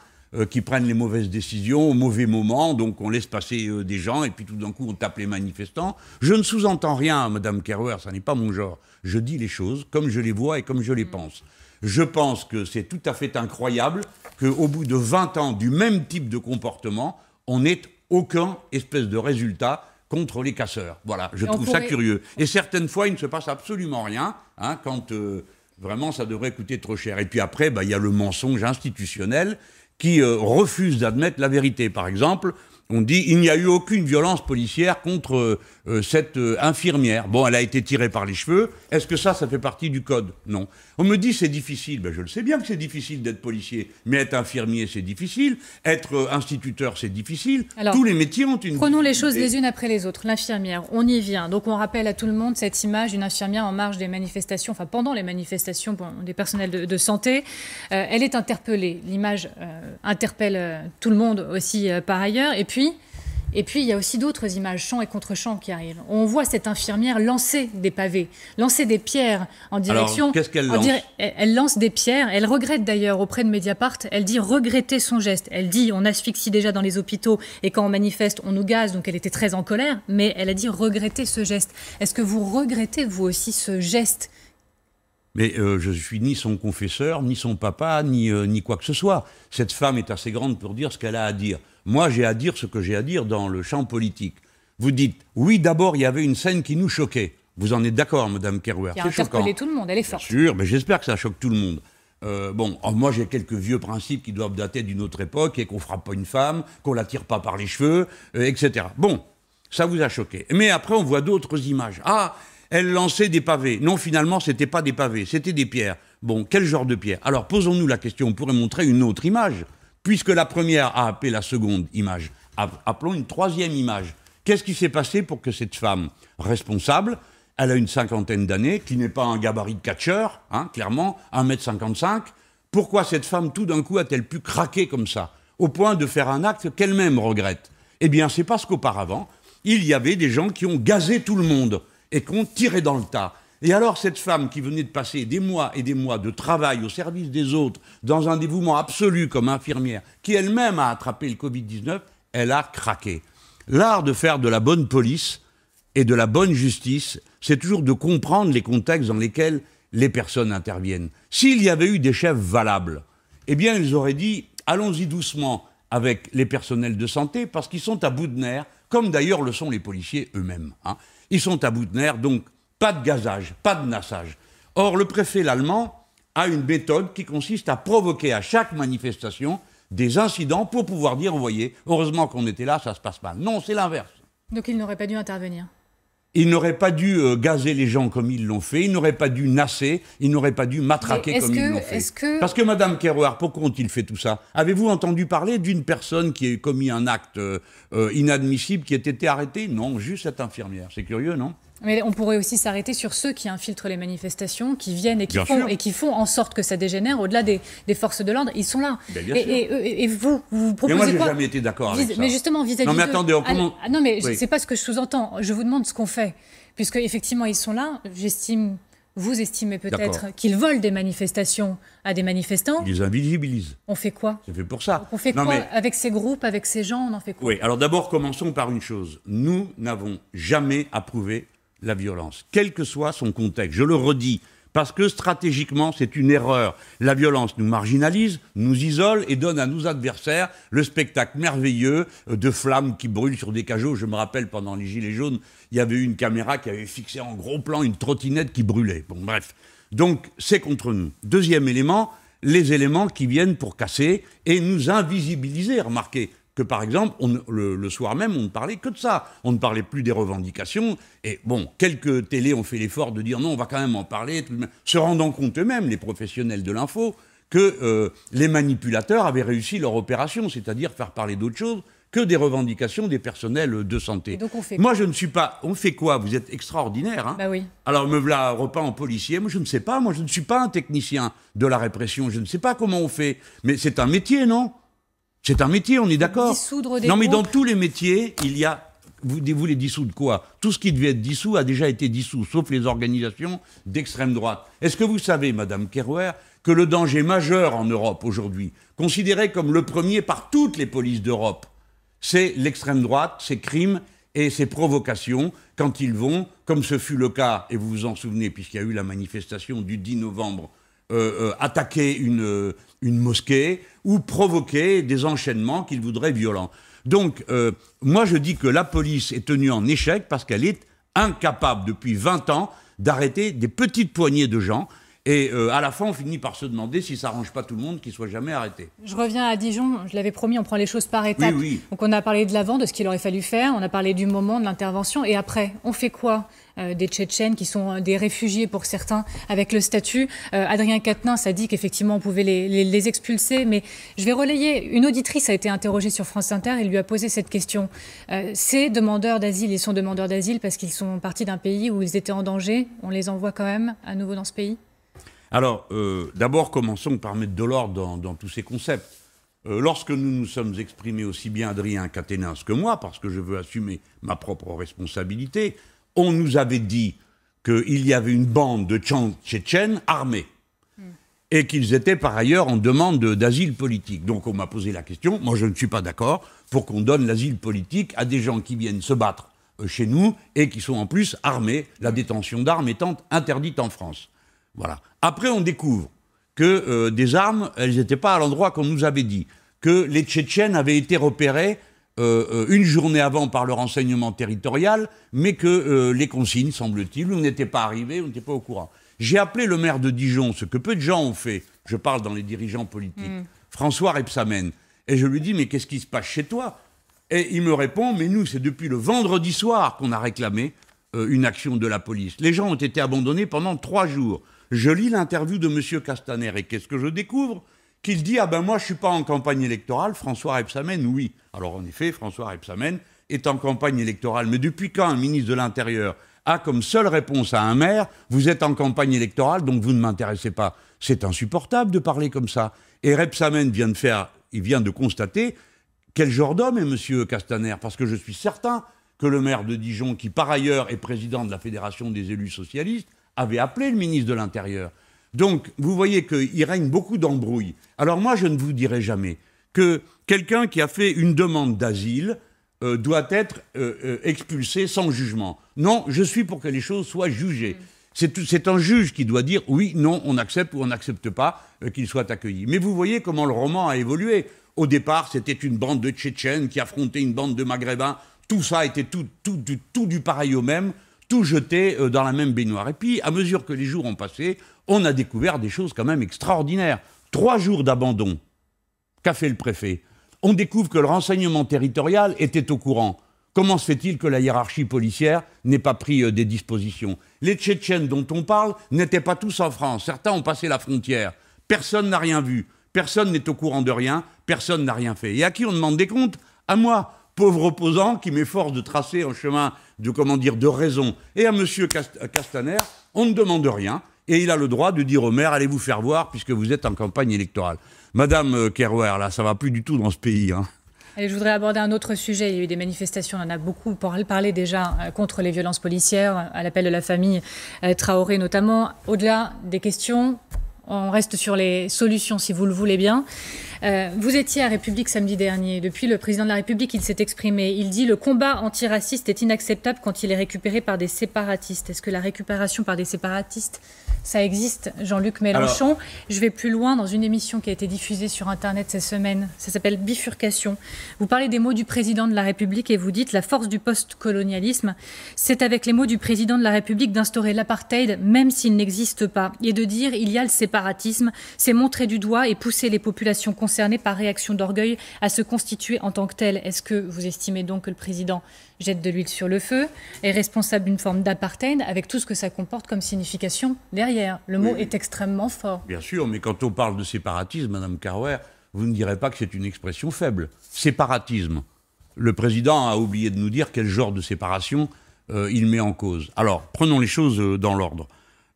qui prennent les mauvaises décisions au mauvais moment, donc on laisse passer des gens et puis tout d'un coup on tape les manifestants. Je ne sous-entends rien, Madame Kerwer, ça n'est pas mon genre. Je dis les choses comme je les vois et comme je les mm. pense. Je pense que c'est tout à fait incroyable qu'au bout de 20 ans du même type de comportement, on n'ait aucun espèce de résultat contre les casseurs. Voilà, je trouve ça curieux. Et certaines fois, il ne se passe absolument rien hein, quand euh, vraiment ça devrait coûter trop cher. Et puis après, bah, il y a le mensonge institutionnel qui euh, refuse d'admettre la vérité. Par exemple, on dit il n'y a eu aucune violence policière contre euh, euh, cette euh, infirmière. Bon, elle a été tirée par les cheveux. Est-ce que ça, ça fait partie du code Non. On me dit c'est difficile. Ben, je le sais bien que c'est difficile d'être policier, mais être infirmier, c'est difficile. Être euh, instituteur, c'est difficile. Tous les métiers ont une. Prenons les choses les unes après les autres. L'infirmière, on y vient. Donc on rappelle à tout le monde cette image d'une infirmière en marge des manifestations, enfin pendant les manifestations des personnels de, de santé. elle est interpellée. L'image interpelle tout le monde aussi par ailleurs. Et puis. Et puis, il y a aussi d'autres images, champ et contre chants qui arrivent. On voit cette infirmière lancer des pavés, lancer des pierres en direction. Qu'est-ce qu'elle lance elle, lance des pierres. Elle regrette d'ailleurs auprès de Mediapart. Elle dit regretter son geste. Elle dit on asphyxie déjà dans les hôpitaux et quand on manifeste, on nous gaze. Donc, elle était très en colère, mais elle a dit regretter ce geste. Est-ce que vous regrettez, vous aussi, ce geste mais euh, je suis ni son confesseur, ni son papa, ni, euh, ni quoi que ce soit. Cette femme est assez grande pour dire ce qu'elle a à dire. Moi, j'ai à dire ce que j'ai à dire dans le champ politique. Vous dites, oui, d'abord, il y avait une scène qui nous choquait. Vous en êtes d'accord, Madame Kerouer Qui a interpellé tout le monde, elle est forte. Bien sûr, mais j'espère que ça choque tout le monde. Euh, bon, oh, moi j'ai quelques vieux principes qui doivent dater d'une autre époque et qu'on frappe pas une femme, qu'on la tire pas par les cheveux, euh, etc. Bon, ça vous a choqué. Mais après on voit d'autres images. Ah, elle lançait des pavés. Non, finalement c'était pas des pavés, c'était des pierres. Bon, quel genre de pierre Alors posons-nous la question. On pourrait montrer une autre image puisque la première a appelé la seconde image, appelons une troisième image. Qu'est-ce qui s'est passé pour que cette femme responsable, elle a une cinquantaine d'années, qui n'est pas un gabarit de catcheur, hein, clairement, 1m55, pourquoi cette femme tout d'un coup a-t-elle pu craquer comme ça, au point de faire un acte qu'elle-même regrette Eh bien, c'est parce qu'auparavant, il y avait des gens qui ont gazé tout le monde et qui ont tiré dans le tas. Et alors cette femme qui venait de passer des mois et des mois de travail au service des autres, dans un dévouement absolu comme infirmière, qui elle-même a attrapé le Covid-19, elle a craqué. L'art de faire de la bonne police et de la bonne justice, c'est toujours de comprendre les contextes dans lesquels les personnes interviennent. S'il y avait eu des chefs valables, eh bien ils auraient dit allons-y doucement avec les personnels de santé parce qu'ils sont à bout de nerfs, comme d'ailleurs le sont les policiers eux-mêmes. Hein. Ils sont à bout de nerfs, donc pas de gazage, pas de nassage. Or, le préfet l'allemand a une méthode qui consiste à provoquer à chaque manifestation des incidents pour pouvoir dire, vous voyez, heureusement qu'on était là, ça se passe mal. Non, c'est l'inverse. Donc il n'aurait pas dû intervenir il n'aurait pas dû euh, gazer les gens comme ils l'ont fait, il n'aurait pas dû nasser, il n'aurait pas dû matraquer comme ils l'ont fait. Que... Parce que Madame Kerouard, pourquoi ont-ils fait tout ça Avez-vous entendu parler d'une personne qui a commis un acte euh, euh, inadmissible qui a été arrêtée Non, juste cette infirmière. C'est curieux, non mais on pourrait aussi s'arrêter sur ceux qui infiltrent les manifestations, qui viennent et qui, font, et qui font en sorte que ça dégénère au-delà des, forces de l'ordre. Ils sont là. Ben, et, vous, vous proposez mais moi, je n'ai jamais été d'accord avec ça. Mais justement, vis-à-vis de Non, mais attendez, on comment... Ah, non, mais ce n'est pas ce que je sous-entends. Je vous demande ce qu'on fait. Puisque, effectivement, ils sont là. J'estime vous estimez peut-être qu'ils volent des manifestations à des manifestants. Ils les invisibilisent. On fait quoi C'est fait pour ça. on fait quoi avec ces groupes, avec ces gens On en fait quoi Oui, alors d'abord commençons par une chose. Nous n'avons jamais approuvé la violence, quel que soit son contexte. Je le redis, parce que stratégiquement, c'est une erreur. La violence nous marginalise, nous isole et donne à nos adversaires le spectacle merveilleux euh, de flammes qui brûlent sur des cajots. Je me rappelle, pendant les Gilets jaunes, il y avait une caméra qui avait fixé en gros plan une trottinette qui brûlait. Bon, bref. Donc, c'est contre nous. Deuxième élément, les éléments qui viennent pour casser et nous invisibiliser, remarquez que par exemple, le, soir même, on ne parlait que de ça. On ne parlait plus des revendications. Et bon, quelques télés ont fait l'effort de dire non, on va quand même en parler, se rendant compte eux-mêmes, les professionnels de l'info, que euh, les manipulateurs avaient réussi leur opération, c'est-à-dire faire parler d'autre chose que des revendications des personnels de santé. Moi, je ne suis pas. On fait quoi Vous êtes extraordinaire. Hein bah oui. Alors, me voilà repas en policier. Moi, je ne sais pas. Moi, je ne suis pas un technicien de la répression. Je ne sais pas comment on fait. Mais c'est un métier, non c'est un métier, on est d'accord. Non, mais dans tous les métiers, il y a vous voulez dissoudre quoi Tout ce qui devait être dissous a déjà été dissous, sauf les organisations d'extrême droite. Est-ce que vous savez, Madame Kerouer, que le danger majeur en Europe aujourd'hui, considéré comme le premier par toutes les polices d'Europe, c'est l'extrême droite, ses crimes et ses provocations quand ils vont, comme ce fut le cas, et vous vous en souvenez, puisqu'il y a eu la manifestation du 10 novembre euh, euh, attaquer euh, une, mosquée ou provoquer des enchaînements qu'ils voudraient violents. Donc, moi, je dis que la police est tenue en échec parce qu'elle est incapable depuis 20 ans d'arrêter des petites poignées de gens. Et à la fin, on finit par se demander si ça arrange pas tout le monde qu'il soit jamais arrêté. Je reviens à Dijon. Je l'avais promis, on prend les choses par étapes. Donc on a parlé de l'avant, de ce qu'il aurait fallu faire. On a parlé du moment, de l'intervention. Et après, on fait quoi euh, des Tchétchènes qui sont euh, des réfugiés pour certains avec le statut. Euh, Adrien Quatennens a dit qu'effectivement on pouvait les, expulser, mais je vais relayer. Une auditrice a été interrogée sur France Inter et lui a posé cette question. ces demandeurs d'asile, ils sont demandeurs d'asile parce qu'ils sont partis d'un pays où ils étaient en danger. On les envoie quand même à nouveau dans ce pays alors, d'abord, commençons par mettre de l'ordre dans, tous ces concepts. lorsque nous nous sommes exprimés aussi bien Adrien Quatennens que moi, parce que je veux assumer ma propre responsabilité, on nous avait dit qu'il y avait une bande de Tchétchènes armés hmm. et qu'ils étaient par ailleurs en demande d'asile politique. Donc on m'a posé la question, moi je ne suis pas d'accord pour qu'on donne l'asile politique à des gens qui viennent se battre euh, chez nous et qui sont en plus armés, la détention d'armes étant interdite en France. Voilà. Après on découvre que euh, des armes, elles n'étaient pas à l'endroit qu'on nous avait dit, que les Tchétchènes avaient été repérés euh, euh, une journée avant par le renseignement territorial, mais que euh, les consignes, semble-t-il, n'étaient pas arrivé, on n'était pas au courant. J'ai appelé le maire de Dijon, ce que peu de gens ont fait, je parle dans les dirigeants politiques, mm. François Repsamen, et je lui dis, mais qu'est-ce qui se passe chez toi Et il me répond, mais nous, c'est depuis le vendredi soir qu'on a réclamé une action de la police. Les gens ont été abandonnés pendant trois jours. Je lis l'interview de M. Castaner, et qu'est-ce que je découvre qu'il dit Ah ben moi, je ne suis pas en campagne électorale, François Repsamen, oui. Alors en effet, François Repsamen est en campagne électorale. Mais depuis quand un ministre de l'Intérieur a comme seule réponse à un maire Vous êtes en campagne électorale, donc vous ne m'intéressez pas. C'est insupportable de parler comme ça. Et Repsamen vient de faire, il vient de constater quel genre d'homme est M. Castaner, parce que je suis certain que le maire de Dijon, qui par ailleurs est président de la Fédération des élus socialistes, avait appelé le ministre de l'Intérieur. Donc, vous voyez qu'il règne beaucoup d'embrouilles. Alors moi, je ne vous dirai jamais que quelqu'un qui a fait une demande d'asile euh, doit être euh, euh, expulsé sans jugement. Non, je suis pour que les choses soient jugées. Mm. C'est un juge qui doit dire oui, non, on accepte ou on n'accepte pas qu'il soit accueilli. Mais vous voyez comment le roman a évolué. Au départ, c'était une bande de Tchétchènes qui affrontait une bande de Maghrébins. Tout ça était tout, tout, tout du pareil au même, tout jeté dans la même baignoire. Et puis, à mesure que les jours ont passé, on a découvert des choses quand même extraordinaires. Trois jours d'abandon. Qu'a fait le préfet On découvre que le renseignement territorial était au courant. Comment se fait-il que la hiérarchie policière n'ait pas pris euh, des dispositions Les Tchétchènes dont on parle n'étaient pas tous en France. Certains ont passé la frontière. Personne n'a rien vu. Personne n'est au courant de rien. Personne n'a rien fait. Et à qui on demande des comptes À moi, pauvre opposant qui m'efforce de tracer un chemin de, comment dire, de raison. Et à monsieur Castaner, on ne demande rien et il a le droit de dire au maire allez vous faire voir puisque vous êtes en campagne électorale. Madame euh, Kerouer, là, ça va plus du tout dans ce pays. Hein. je voudrais aborder un autre sujet. Il y a eu des manifestations, on en a beaucoup parlé déjà, euh, contre les violences policières, euh, à l'appel de la famille Traoré notamment. Au-delà des questions, on reste sur les solutions si vous le voulez bien. Euh, vous étiez à République samedi dernier. Depuis le président de la République, il s'est exprimé. Il dit le combat antiraciste est inacceptable quand il est récupéré par des séparatistes. Est-ce que la récupération par des séparatistes, ça existe Jean-Luc Mélenchon. Je vais plus loin dans une émission qui a été diffusée sur Internet cette semaine. Ça s'appelle Bifurcation. Vous parlez des mots du président de la République et vous dites la force du post-colonialisme, c'est avec les mots du président de la République d'instaurer l'apartheid, même s'il n'existe pas, et de dire il y a le séparatisme, c'est montrer du doigt et pousser les populations Concerné par réaction d'orgueil à se constituer en tant que tel, Est-ce que vous estimez donc que le président jette de l'huile sur le feu, est responsable d'une forme d'apartheid avec tout ce que ça comporte comme signification derrière Le mot est extrêmement fort. Bien sûr, mais quand on parle de séparatisme, Madame Carwer, vous ne direz pas que c'est une expression faible. Séparatisme. Le président a oublié de nous dire quel genre de séparation euh, il met en cause. Alors, prenons les choses euh, dans l'ordre.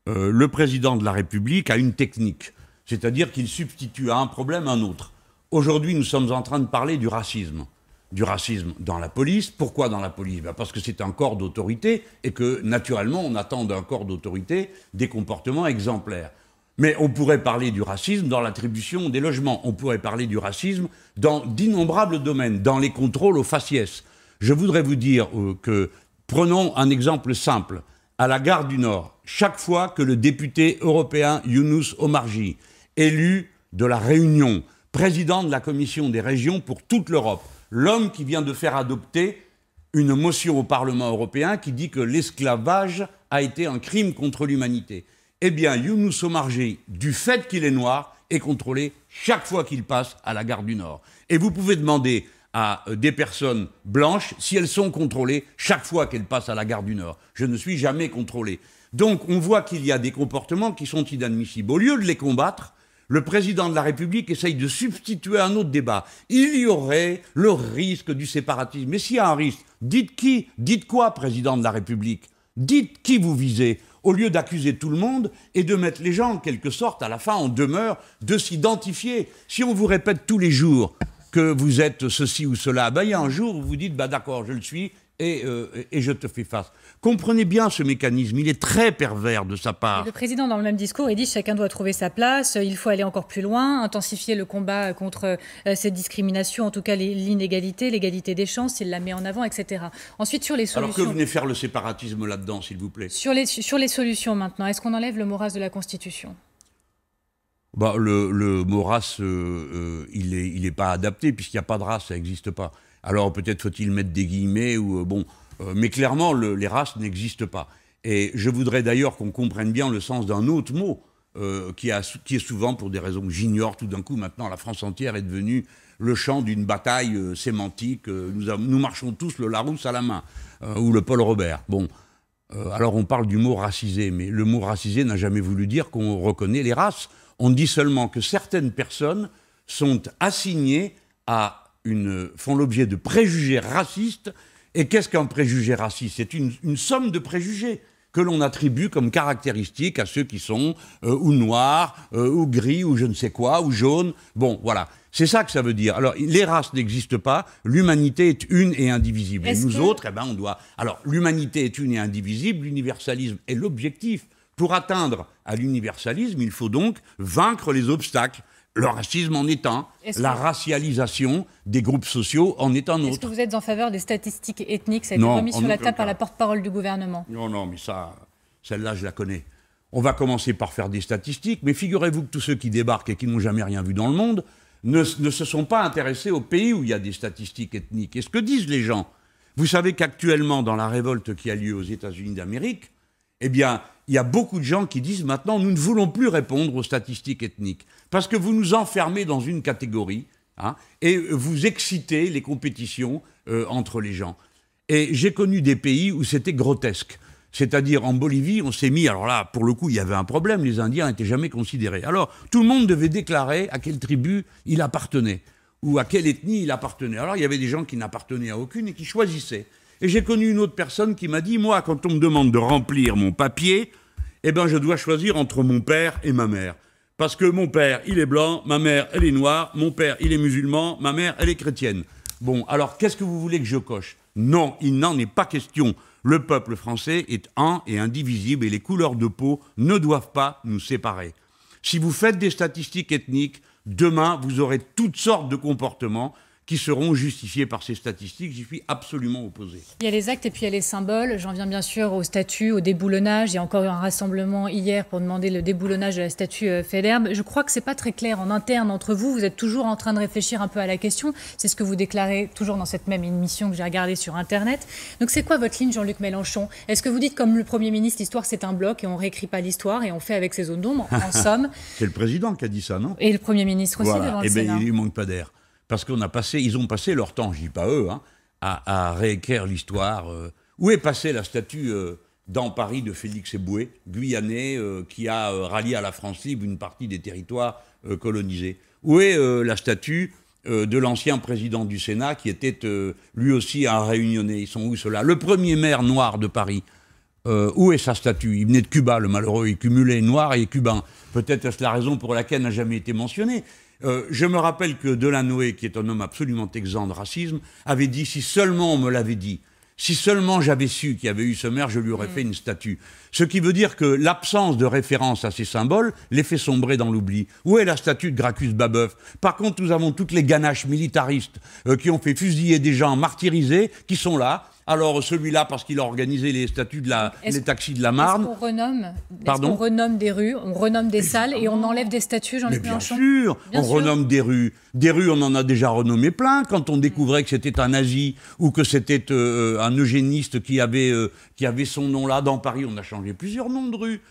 Euh, le président de la République a une technique c'est-à-dire qu'il substitue à un problème un autre. Aujourd'hui, nous sommes en train de parler du racisme. Du racisme dans la police. Pourquoi dans la police ben, Parce que c'est un corps d'autorité et que, naturellement, on attend d'un corps d'autorité des comportements exemplaires. Mais on pourrait parler du racisme dans l'attribution des logements. On pourrait parler du racisme dans d'innombrables domaines, dans les contrôles aux faciès. Je voudrais vous dire euh, que, prenons un exemple simple. À la gare du Nord, chaque fois que le député européen Younous Omarji élu de la Réunion, président de la commission des régions pour toute l'Europe, l'homme qui vient de faire adopter une motion au Parlement européen qui dit que l'esclavage a été un crime contre l'humanité. Eh bien, Younous Omarji, du fait qu'il est noir, est contrôlé chaque fois qu'il passe à la gare du Nord. Et vous pouvez demander à euh, des personnes blanches si elles sont contrôlées chaque fois qu'elles passent à la gare du Nord. Je ne suis jamais contrôlé. Donc on voit qu'il y a des comportements qui sont inadmissibles. Au lieu de les combattre, le président de la République essaye de substituer un autre débat. Il y aurait le risque du séparatisme. Mais s'il y a un risque, dites qui Dites quoi, président de la République Dites qui vous visez au lieu d'accuser tout le monde et de mettre les gens, en quelque sorte, à la fin en demeure de s'identifier. Si on vous répète tous les jours que vous êtes ceci ou cela, ben, il y a un jour où vous dites, bah, d'accord, je le suis, euh, et, et, je te fais face. Comprenez bien ce mécanisme, il est très pervers de sa part. le président, dans le même discours, il dit chacun doit trouver sa place, il faut aller encore plus loin, intensifier le combat contre euh, cette discrimination, en tout cas l'inégalité, l'égalité des chances, il la met en avant, etc. Ensuite, sur les solutions. Alors que venez faire le séparatisme là-dedans, s'il vous plaît sur les, sur les solutions maintenant, est-ce qu'on enlève le moras de la Constitution bah, le, le euh, il n'est pas adapté puisqu'il n'y a pas de race, ça n'existe pas. Alors peut-être faut-il mettre des guillemets ou euh, bon, euh, mais clairement les races n'existent pas. Et je voudrais d'ailleurs qu'on comprenne bien le sens d'un autre mot euh, qui, est souvent, pour des raisons que j'ignore, tout d'un coup maintenant, la France entière est devenue le champ d'une bataille sémantique. nous, nous, marchons tous le Larousse à la main, ou le Paul Robert. Bon, alors on parle du mot racisé, mais le mot racisé n'a jamais voulu dire qu'on reconnaît les races. On dit seulement que certaines personnes sont assignées à font l'objet de préjugés racistes. Et qu'est-ce qu'un préjugé raciste C'est une, somme de préjugés que l'on attribue comme caractéristique à ceux qui sont euh, ou noirs, euh, ou gris, ou je ne sais quoi, ou jaunes. Bon, voilà. C'est ça que ça veut dire. Alors, les races n'existent pas, l'humanité est une et indivisible. Et nous autres, eh ben, on doit... Alors, l'humanité est une et indivisible, l'universalisme est l'objectif. Pour atteindre à l'universalisme, il faut donc vaincre les obstacles le racisme en est un, la racialisation des groupes sociaux en est un autre. Est-ce que vous êtes en faveur des statistiques ethniques Ça a été remis sur la table par la porte-parole du gouvernement. Non, non, mais ça, celle-là, je la connais. On va commencer par faire des statistiques, mais figurez-vous que tous ceux qui débarquent et qui n'ont jamais rien vu dans le monde ne, ne se sont pas intéressés au pays où il y a des statistiques ethniques. Et ce que disent les gens, vous savez qu'actuellement, dans la révolte qui a lieu aux États-Unis d'Amérique, eh bien, il y a beaucoup de gens qui disent maintenant, nous ne voulons plus répondre aux statistiques ethniques parce que vous nous enfermez dans une catégorie hein, et vous excitez les compétitions euh, entre les gens. Et j'ai connu des pays où c'était grotesque. C'est-à-dire en Bolivie, on s'est mis, alors là, pour le coup, il y avait un problème, les Indiens n'étaient jamais considérés. Alors, tout le monde devait déclarer à quelle tribu il appartenait, ou à quelle ethnie il appartenait. Alors, il y avait des gens qui n'appartenaient à aucune et qui choisissaient. Et j'ai connu une autre personne qui m'a dit, moi, quand on me demande de remplir mon papier, eh ben, je dois choisir entre mon père et ma mère. Parce que mon père, il est blanc, ma mère, elle est noire, mon père, il est musulman, ma mère, elle est chrétienne. Bon, alors qu'est-ce que vous voulez que je coche Non, il n'en est pas question. Le peuple français est un et indivisible et les couleurs de peau ne doivent pas nous séparer. Si vous faites des statistiques ethniques, demain, vous aurez toutes sortes de comportements qui seront justifiés par ces statistiques. J'y suis absolument opposé. Il y a les actes et puis il y a les symboles. J'en viens bien sûr au statut, au déboulonnage. Il y a encore eu un rassemblement hier pour demander le déboulonnage de la statue euh, Federbe. Je crois que c'est pas très clair en interne entre vous. Vous êtes toujours en train de réfléchir un peu à la question. C'est ce que vous déclarez toujours dans cette même émission que j'ai regardée sur Internet. Donc c'est quoi votre ligne, Jean-Luc Mélenchon Est-ce que vous dites comme le Premier ministre, l'histoire c'est un bloc et on ne réécrit pas l'histoire et on fait avec ses zones d'ombre En somme. C'est le président qui a dit ça, non Et le Premier ministre aussi devant eh ben, Il manque pas d'air. Parce qu'on a passé, ils ont passé leur temps, je dis pas eux, hein, à, réécrire l'histoire. Euh. où est passée la statue euh, dans Paris de Félix Eboué, guyanais, euh, qui a rallié à la France libre une partie des territoires colonisés Où est la statue de l'ancien président du Sénat, qui était lui aussi un réunionnais Ils sont où ceux Le premier maire noir de Paris, où est sa statue Il venait de Cuba, le malheureux. Il cumulait noir et cubain. Peut-être est-ce la raison pour laquelle n'a jamais été mentionné. Euh, je me rappelle que Delanoë, qui est un homme absolument exempt de racisme, avait dit si seulement on me l'avait dit, si seulement j'avais su qu'il y avait eu ce maire, je lui aurais mm. fait une statue. Ce qui veut dire que l'absence de référence à ces symboles les fait sombrer dans l'oubli. Où est la statue de Gracchus Babeuf Par contre, nous avons toutes les ganaches militaristes euh, qui ont fait fusiller des gens martyrisés, qui sont là, alors celui-là, parce qu'il a organisé les statues des taxis de la Marne. Est-ce qu'on renomme, on renomme des rues, on renomme des salles et on enlève des statues, Jean-Luc Mélenchon Bien sûr, on renomme des rues. Des rues, on en a déjà renommé plein. Quand on découvrait que c'était un nazi ou que c'était euh, un eugéniste euh, qui avait, son nom là dans Paris, on a changé plusieurs noms de rues.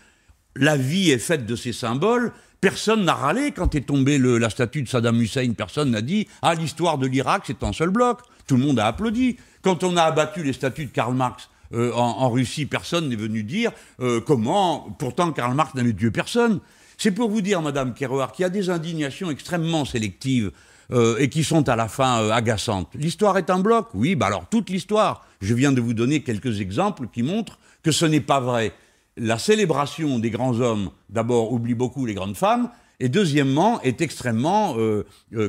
La vie est faite de ces symboles. Personne n'a râlé quand est tombée la statue de Saddam Hussein. Personne n'a dit Ah, l'histoire de l'Irak, c'est un seul bloc. Tout le monde a applaudi. Quand on a abattu les statues de Karl Marx euh, en, Russie, personne n'est venu dire euh, comment, pourtant Karl Marx n'avait tué personne. C'est pour vous dire, Madame Kerouard, qu'il y a des indignations extrêmement sélectives euh, et qui sont à la fin agaçantes. L'histoire est un bloc, oui, bah alors toute l'histoire. Je viens de vous donner quelques exemples qui montrent que ce n'est pas vrai. La célébration des grands hommes, d'abord, oublie beaucoup les grandes femmes, et deuxièmement, est extrêmement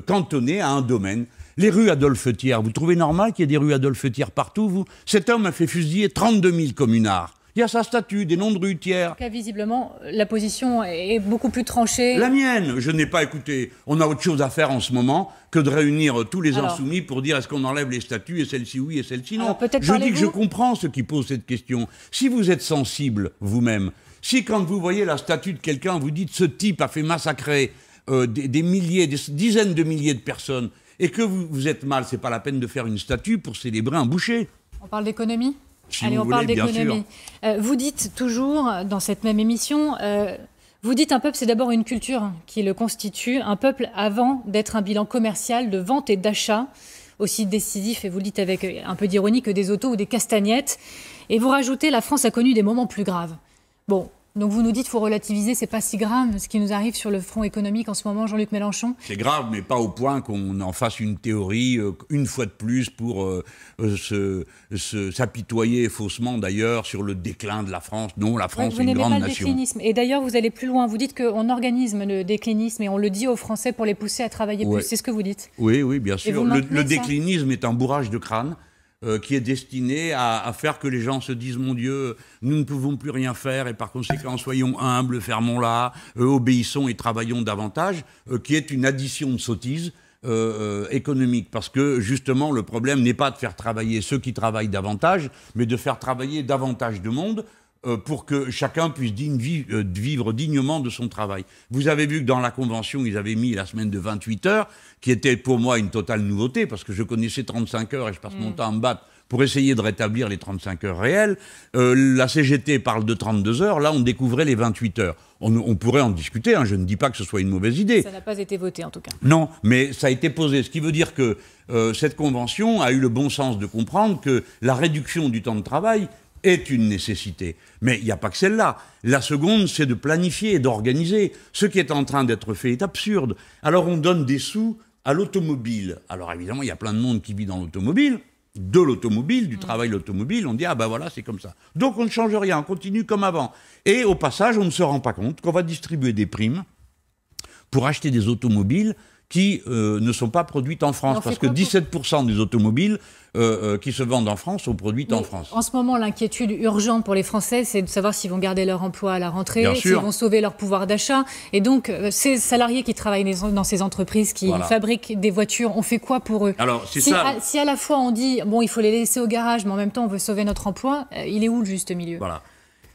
cantonnée à un domaine. Les rues Adolphe Thiers, vous trouvez normal qu'il y ait des rues Adolphe Thiers partout, vous Cet homme a fait fusiller 32 000 communards. Il y a sa statue, des noms de rues tiers. Cas, visiblement, la position est beaucoup plus tranchée. La mienne, je n'ai pas écouté. On a autre chose à faire en ce moment que de réunir tous les insoumis pour dire est-ce qu'on enlève les statues et celle-ci oui et celle-ci non. je dis que je comprends ce qui pose cette question. Si vous êtes sensible vous-même, si quand vous voyez la statue de quelqu'un, vous dites ce type a fait massacrer euh, des milliers, des dizaines de milliers de personnes, et que vous, êtes mal, c'est pas la peine de faire une statue pour célébrer un boucher. On parle d'économie Allez, on parle d'économie. Euh, vous dites toujours, dans cette même émission, euh, vous dites un peuple, c'est d'abord une culture qui le constitue, un peuple avant d'être un bilan commercial de vente et d'achat, aussi décisif, et vous le dites avec un peu d'ironie, que des autos ou des castagnettes. Et vous rajoutez, la France a connu des moments plus graves. Bon, donc vous nous dites qu'il faut relativiser, c'est pas si grave ce qui nous arrive sur le front économique en ce moment, Jean-Luc Mélenchon C'est grave, mais pas au point qu'on en fasse une théorie euh, une fois de plus pour euh, euh, s'apitoyer faussement d'ailleurs sur le déclin de la France. Non, la France est une grande pas le Déclinisme. Et d'ailleurs, vous allez plus loin, vous dites qu'on organise le déclinisme et on le dit aux Français pour les pousser à travailler plus, c'est ce que vous dites Oui, oui, bien sûr. le, déclinisme est un bourrage de crâne. Euh, qui est destiné à, faire que les gens se disent Mon Dieu, nous ne pouvons plus rien faire et par conséquent, soyons humbles, fermons-la, euh, obéissons et travaillons davantage, euh, qui est une addition de sottises économique, parce que justement le problème n'est pas de faire travailler ceux qui travaillent davantage, mais de faire travailler davantage de monde euh, pour que chacun puisse euh, vivre dignement de son travail. Vous avez vu que dans la Convention, ils avaient mis la semaine de 28 heures, qui était pour moi une totale nouveauté, parce que je connaissais 35 heures et je passe mon mm. temps à me battre pour essayer de rétablir les 35 heures réelles. Euh, la CGT parle de 32 heures, là on découvrait les 28 heures. On, pourrait en discuter, hein, je ne dis pas que ce soit une mauvaise idée. Ça n'a pas été voté en tout cas. Non, mais ça a été posé, ce qui veut dire que cette convention a eu le bon sens de comprendre que la réduction du temps de travail est une nécessité. Mais il n'y a pas que celle-là. La seconde, c'est de planifier, et d'organiser. Ce qui est en train d'être fait est absurde. Alors on donne des sous à l'automobile. Alors évidemment, il y a plein de monde qui vit dans l'automobile, de l'automobile, du mm. travail l'automobile. On dit, ah ben voilà, c'est comme ça. Donc on ne change rien, on continue comme avant. Et au passage, on ne se rend pas compte qu'on va distribuer des primes pour acheter des automobiles qui euh, ne sont pas produites en France. Parce que 17% des automobiles euh, euh, qui se vendent en France sont produites en France. En ce moment, l'inquiétude urgente pour les Français, c'est de savoir s'ils vont garder leur emploi à la rentrée, s'ils vont sauver leur pouvoir d'achat. Et donc, ces salariés qui travaillent dans ces entreprises, qui fabriquent des voitures, on fait quoi pour eux Alors, si, à, la fois on dit, bon, il faut les laisser au garage, mais en même temps, on veut sauver notre emploi, il est où le juste milieu Voilà.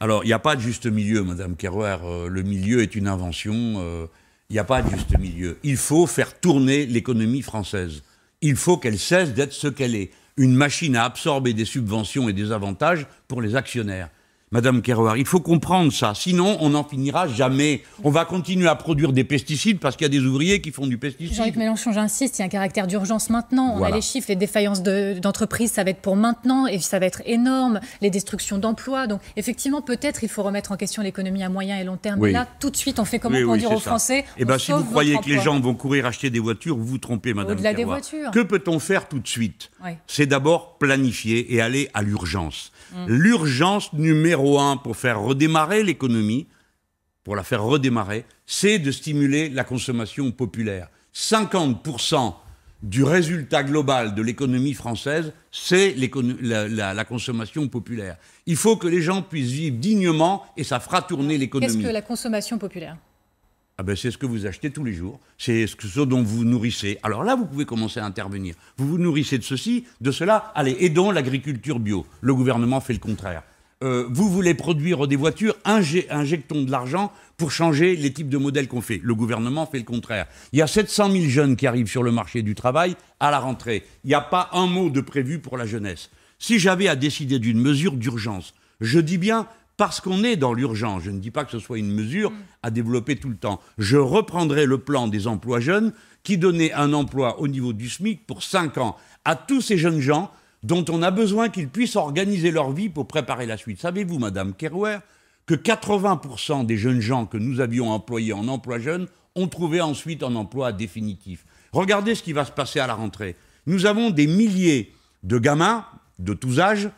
Alors, il n'y a pas de juste milieu, Madame Kerouer. le milieu est une invention. Il n'y a pas de juste milieu. Il faut faire tourner l'économie française. Il faut qu'elle cesse d'être ce qu'elle est, une machine à absorber des subventions et des avantages pour les actionnaires. Madame Kerouar, il faut comprendre ça, sinon on n'en finira jamais. On va continuer à produire des pesticides parce qu'il y a des ouvriers qui font du pesticide. Jean-Luc Mélenchon, j'insiste, il y a un caractère d'urgence maintenant. On a les chiffres, les défaillances d'entreprises, ça va être pour maintenant et ça va être énorme, les destructions d'emplois. Donc effectivement, peut-être il faut remettre en question l'économie à moyen et long terme. Mais là, tout de suite, on fait comment pour dire aux Français Eh bien, si vous croyez que les gens vont courir acheter des voitures, vous vous trompez, Madame au Que peut-on faire tout de suite C'est d'abord planifier et aller à l'urgence. Mm. L'urgence numéro un pour faire redémarrer l'économie, pour la faire redémarrer, c'est de stimuler la consommation populaire. 50% du résultat global de l'économie française, c'est la, la, consommation populaire. Il faut que les gens puissent vivre dignement et ça fera tourner l'économie. Qu'est-ce que la consommation populaire ah ben c'est ce que vous achetez tous les jours, c'est ce dont vous nourrissez. Alors là, vous pouvez commencer à intervenir. Vous vous nourrissez de ceci, de cela. Allez, aidons l'agriculture bio. Le gouvernement fait le contraire. Euh, vous voulez produire des voitures, injectons de l'argent pour changer les types de modèles qu'on fait. Le gouvernement fait le contraire. Il y a 700 000 jeunes qui arrivent sur le marché du travail à la rentrée. Il n'y a pas un mot de prévu pour la jeunesse. Si j'avais à décider d'une mesure d'urgence, je dis bien parce qu'on est dans l'urgence. Je ne dis pas que ce soit une mesure mm. à développer tout le temps. Je reprendrai le plan des emplois jeunes qui donnait un emploi au niveau du SMIC pour 5 ans à tous ces jeunes gens dont on a besoin qu'ils puissent organiser leur vie pour préparer la suite. Savez-vous, Madame Kerouer, que 80% des jeunes gens que nous avions employés en emploi jeune ont trouvé ensuite un emploi définitif Regardez ce qui va se passer à la rentrée. Nous avons des milliers de gamins de tous âges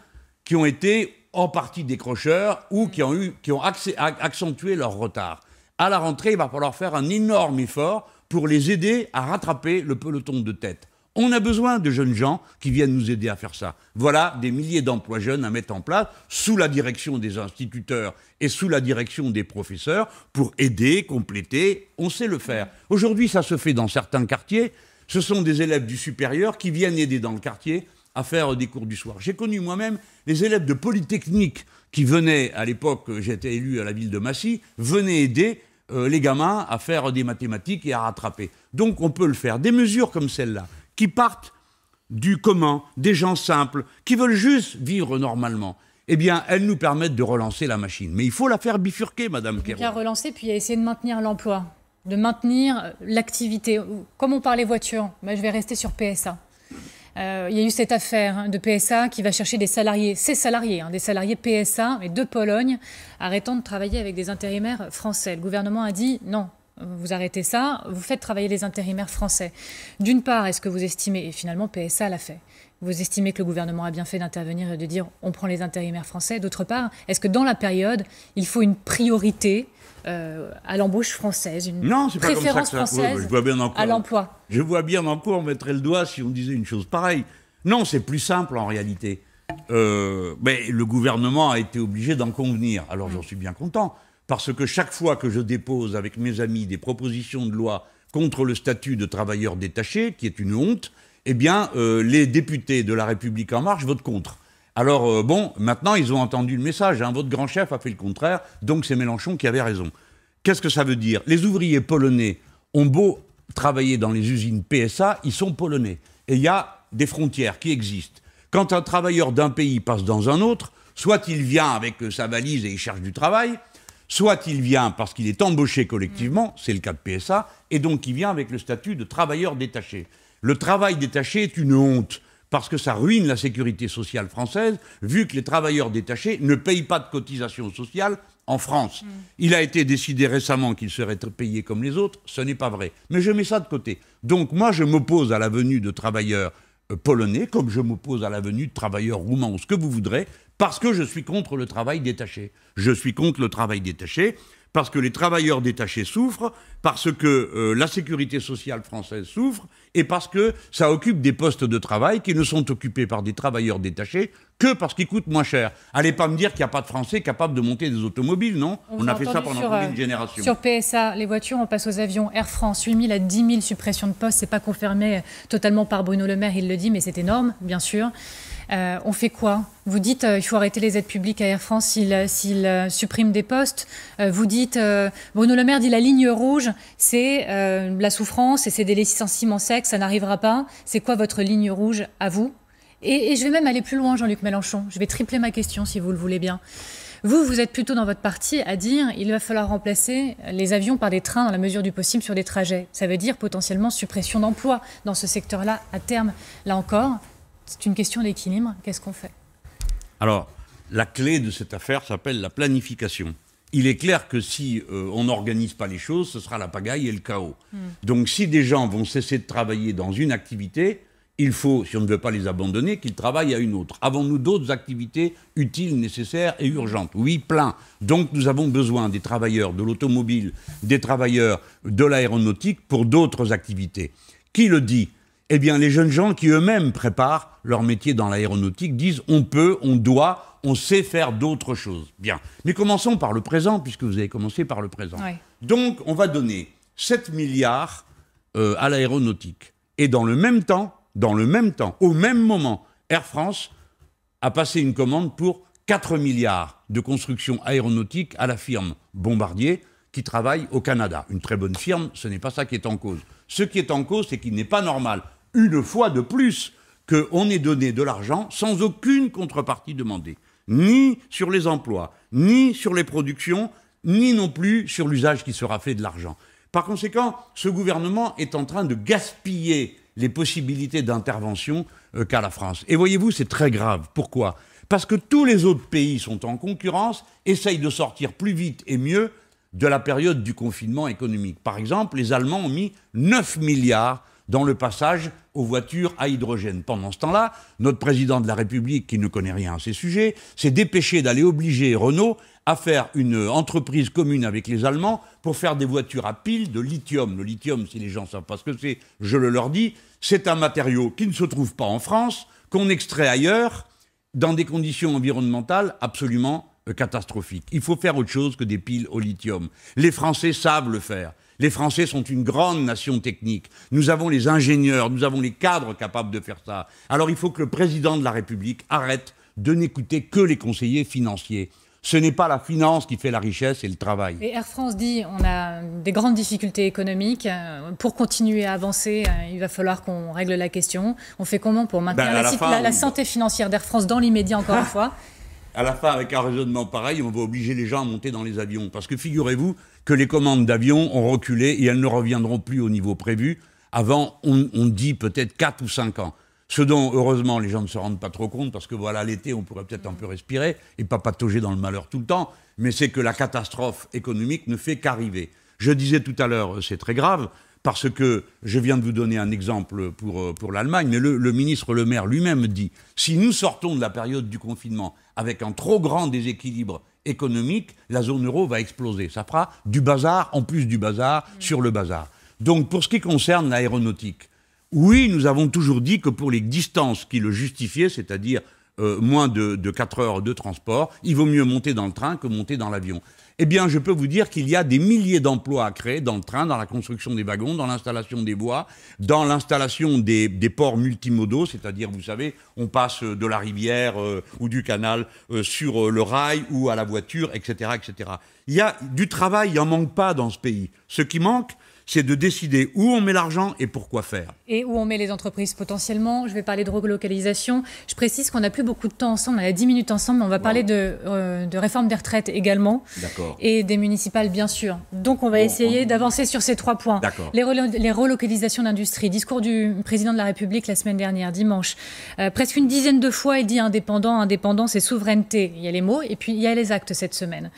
qui ont été en partie décrocheurs ou mm. qui ont, eu, qui ont accentué leur retard. À la rentrée, il va falloir faire un énorme effort pour les aider à rattraper le peloton de tête. On a besoin de jeunes gens qui viennent nous aider à faire ça. Voilà des milliers d'emplois jeunes à mettre en place sous la direction des instituteurs et sous la direction des professeurs pour aider, compléter. On sait le faire. Aujourd'hui, ça se fait dans certains quartiers. Ce sont des élèves du supérieur qui viennent aider dans le quartier à faire des cours du soir. J'ai connu moi-même les élèves de Polytechnique qui venaient, à l'époque, j'étais élu à la ville de Massy, venaient aider euh, les gamins à faire des mathématiques et à rattraper. Donc on peut le faire. Des mesures comme celle-là, qui partent du commun, des gens simples, qui veulent juste vivre normalement eh bien, elles nous permettent de relancer la machine. Mais il faut la faire bifurquer, Madame faut La relancer, puis essayer de maintenir l'emploi, de maintenir euh, l'activité. Comme on parlait voitures, mais je vais rester sur PSA. Euh, il y a eu cette affaire hein, de PSA qui va chercher des salariés, ses salariés, hein, des salariés PSA mais de Pologne, arrêtant de travailler avec des intérimaires français. Le gouvernement a dit non, vous arrêtez ça, vous faites travailler les intérimaires français. D'une part, est-ce que vous estimez, et finalement PSA l'a fait, vous estimez que le gouvernement a bien fait d'intervenir et de dire on prend les intérimaires français. D'autre part, est-ce que dans la période, il faut une priorité euh, à l'embauche française, une non, préférence pas comme ça je vois bien en à l'emploi Je vois bien en quoi on mettrait le doigt si on disait une chose pareille. Non, c'est plus simple en réalité. Euh, mais le gouvernement a été obligé d'en convenir. Alors j'en suis bien content parce que chaque fois que je dépose avec mes amis des propositions de loi contre le statut de travailleur détaché, qui est une honte, eh bien, euh, les députés de La République En Marche votent contre. Alors, euh, bon, maintenant, ils ont entendu le message. Hein, votre grand chef a fait le contraire, donc c'est Mélenchon qui avait raison. Qu'est-ce que ça veut dire Les ouvriers polonais ont beau travailler dans les usines PSA, ils sont polonais. Et il y a des frontières qui existent. Quand un travailleur d'un pays passe dans un autre, soit il vient avec sa valise et il cherche du travail, Soit il vient parce qu'il est embauché collectivement, c'est le cas de PSA, et donc il vient avec le statut de travailleur détaché. Le travail détaché est une honte parce que ça ruine la sécurité sociale française, vu que les travailleurs détachés ne payent pas de cotisations sociales en France. Mm. Il a été décidé récemment qu'ils seraient payés comme les autres, ce n'est pas vrai. Mais je mets ça de côté. Donc moi, je m'oppose à la venue de travailleurs euh, polonais, comme je m'oppose à la venue de travailleurs roumains ou ce que vous voudrez, parce que je suis contre le travail détaché. Je suis contre le travail détaché parce que les travailleurs détachés souffrent, parce que euh, la sécurité sociale française souffre, et parce que ça occupe des postes de travail qui ne sont occupés par des travailleurs détachés que parce qu'ils coûtent moins cher. Allez pas me dire qu'il n'y a pas de Français capables de monter des automobiles, non On, a, fait ça pendant une génération. Sur euh, PSA, les voitures, on passe aux avions. Air France, 8 000 à 10 000 suppressions de postes, c'est pas confirmé totalement par Bruno Le Maire, il le dit, mais c'est énorme, bien sûr. Euh, on fait quoi Vous dites euh, il faut arrêter les aides publiques à Air France s'il euh, supprime des postes. vous dites Bruno Le Maire dit la ligne rouge, c'est la souffrance et c'est des licenciements secs, ça n'arrivera pas. C'est quoi votre ligne rouge à vous et, je vais même aller plus loin, Jean-Luc Mélenchon. Je vais tripler ma question si vous le voulez bien. Vous, vous êtes plutôt dans votre parti à dire il va falloir remplacer les avions par des trains dans la mesure du possible sur des trajets. Ça veut dire potentiellement suppression d'emplois dans ce secteur-là à terme. Là encore, c'est une question d'équilibre. Qu'est-ce qu'on fait Alors, la clé de cette affaire s'appelle la planification. Il est clair que si euh, on n'organise pas les choses, ce sera la pagaille et le chaos. Hmm. Donc si des gens vont cesser de travailler dans une activité, il faut, si on ne veut pas les abandonner, qu'ils travaillent à une autre. Avons-nous d'autres activités utiles, nécessaires et urgentes Oui, plein. Donc nous avons besoin des travailleurs de l'automobile, des travailleurs de l'aéronautique pour d'autres activités. Qui le dit eh bien, les jeunes gens qui eux-mêmes préparent leur métier dans l'aéronautique disent on peut, on doit, on sait faire d'autres choses. Bien. Mais commençons par le présent, puisque vous avez commencé par le présent. Donc, on va donner 7 milliards euh, à l'aéronautique. Et dans le même temps, dans le même temps, au même moment, Air France a passé une commande pour 4 milliards de construction aéronautique à la firme Bombardier qui travaille au Canada. Une très bonne firme, ce n'est pas ça qui est en cause. Ce qui est en cause, c'est qu'il n'est pas normal une fois de plus, qu'on ait donné de l'argent sans aucune contrepartie demandée, ni sur les emplois, ni sur les productions, ni non plus sur l'usage qui sera fait de l'argent. Par conséquent, ce gouvernement est en train de gaspiller les possibilités d'intervention euh, qu'a la France. Et voyez-vous, c'est très grave. Pourquoi Parce que tous les autres pays sont en concurrence, essayent de sortir plus vite et mieux de la période du confinement économique. Par exemple, les Allemands ont mis 9 milliards dans le passage aux voitures à hydrogène. Pendant ce temps-là, notre président de la République, qui ne connaît rien à ces sujets, s'est dépêché d'aller obliger Renault à faire une entreprise commune avec les Allemands pour faire des voitures à piles de lithium. Le lithium, si les gens ne savent pas ce que c'est, je le leur dis, c'est un matériau qui ne se trouve pas en France, qu'on extrait ailleurs, dans des conditions environnementales absolument euh, catastrophiques. Il faut faire autre chose que des piles au lithium. Les Français savent le faire. Les Français sont une grande nation technique. Nous avons les ingénieurs, nous avons les cadres capables de faire ça. Alors il faut que le président de la République arrête de n'écouter que les conseillers financiers. Ce n'est pas la finance qui fait la richesse et le travail. Et Air France dit on a des grandes difficultés économiques. Euh, pour continuer à avancer, euh, il va falloir qu'on règle la question. On fait comment pour maintenir ben, la, santé financière d'Air France dans l'immédiat, encore une fois à la fin, avec un raisonnement pareil, on va obliger les gens à monter dans les avions. Parce que figurez-vous que les commandes d'avions ont reculé et elles ne reviendront plus au niveau prévu avant, on, dit peut-être 4 ou 5 ans. Ce dont, heureusement, les gens ne se rendent pas trop compte, parce que voilà, l'été, on pourrait peut-être un peu respirer et pas patauger dans le malheur tout le temps, mais c'est que la catastrophe économique ne fait qu'arriver. Je disais tout à l'heure, euh, c'est très grave, parce que, je viens de vous donner un exemple pour, euh, pour l'Allemagne, mais le, ministre Le Maire lui-même dit, si nous sortons de la période du confinement avec un trop grand déséquilibre économique, la zone euro va exploser. Ça fera du bazar en plus du bazar sur le bazar. Donc pour ce qui concerne l'aéronautique, oui, nous avons toujours dit que pour les distances qui le justifiaient, c'est-à-dire euh, moins de, de 4 heures de transport, il vaut mieux monter dans le train que monter dans l'avion eh bien, je peux vous dire qu'il y a des milliers d'emplois à créer dans le train, dans la construction des wagons, dans l'installation des voies, dans l'installation des, ports multimodaux, c'est-à-dire, vous savez, on passe de la rivière euh, ou du canal euh, sur euh, le rail ou à la voiture, etc., Il y a du travail, il en manque pas dans ce pays. Ce qui manque, c'est de décider où on met l'argent et pourquoi faire et où on met les entreprises potentiellement. Je vais parler de relocalisation. Je précise qu'on n'a plus beaucoup de temps ensemble, on a 10 minutes ensemble, mais on va parler euh, de, réforme des retraites également. Et des municipales, bien sûr. Donc on va oh, essayer oh. d'avancer sur ces trois points. Les, les, relocalisations d'industrie. Discours du président de la République la semaine dernière, dimanche. Euh, presque une dizaine de fois, il dit indépendant, indépendance et souveraineté. Il y a les mots et puis il y a les actes cette semaine.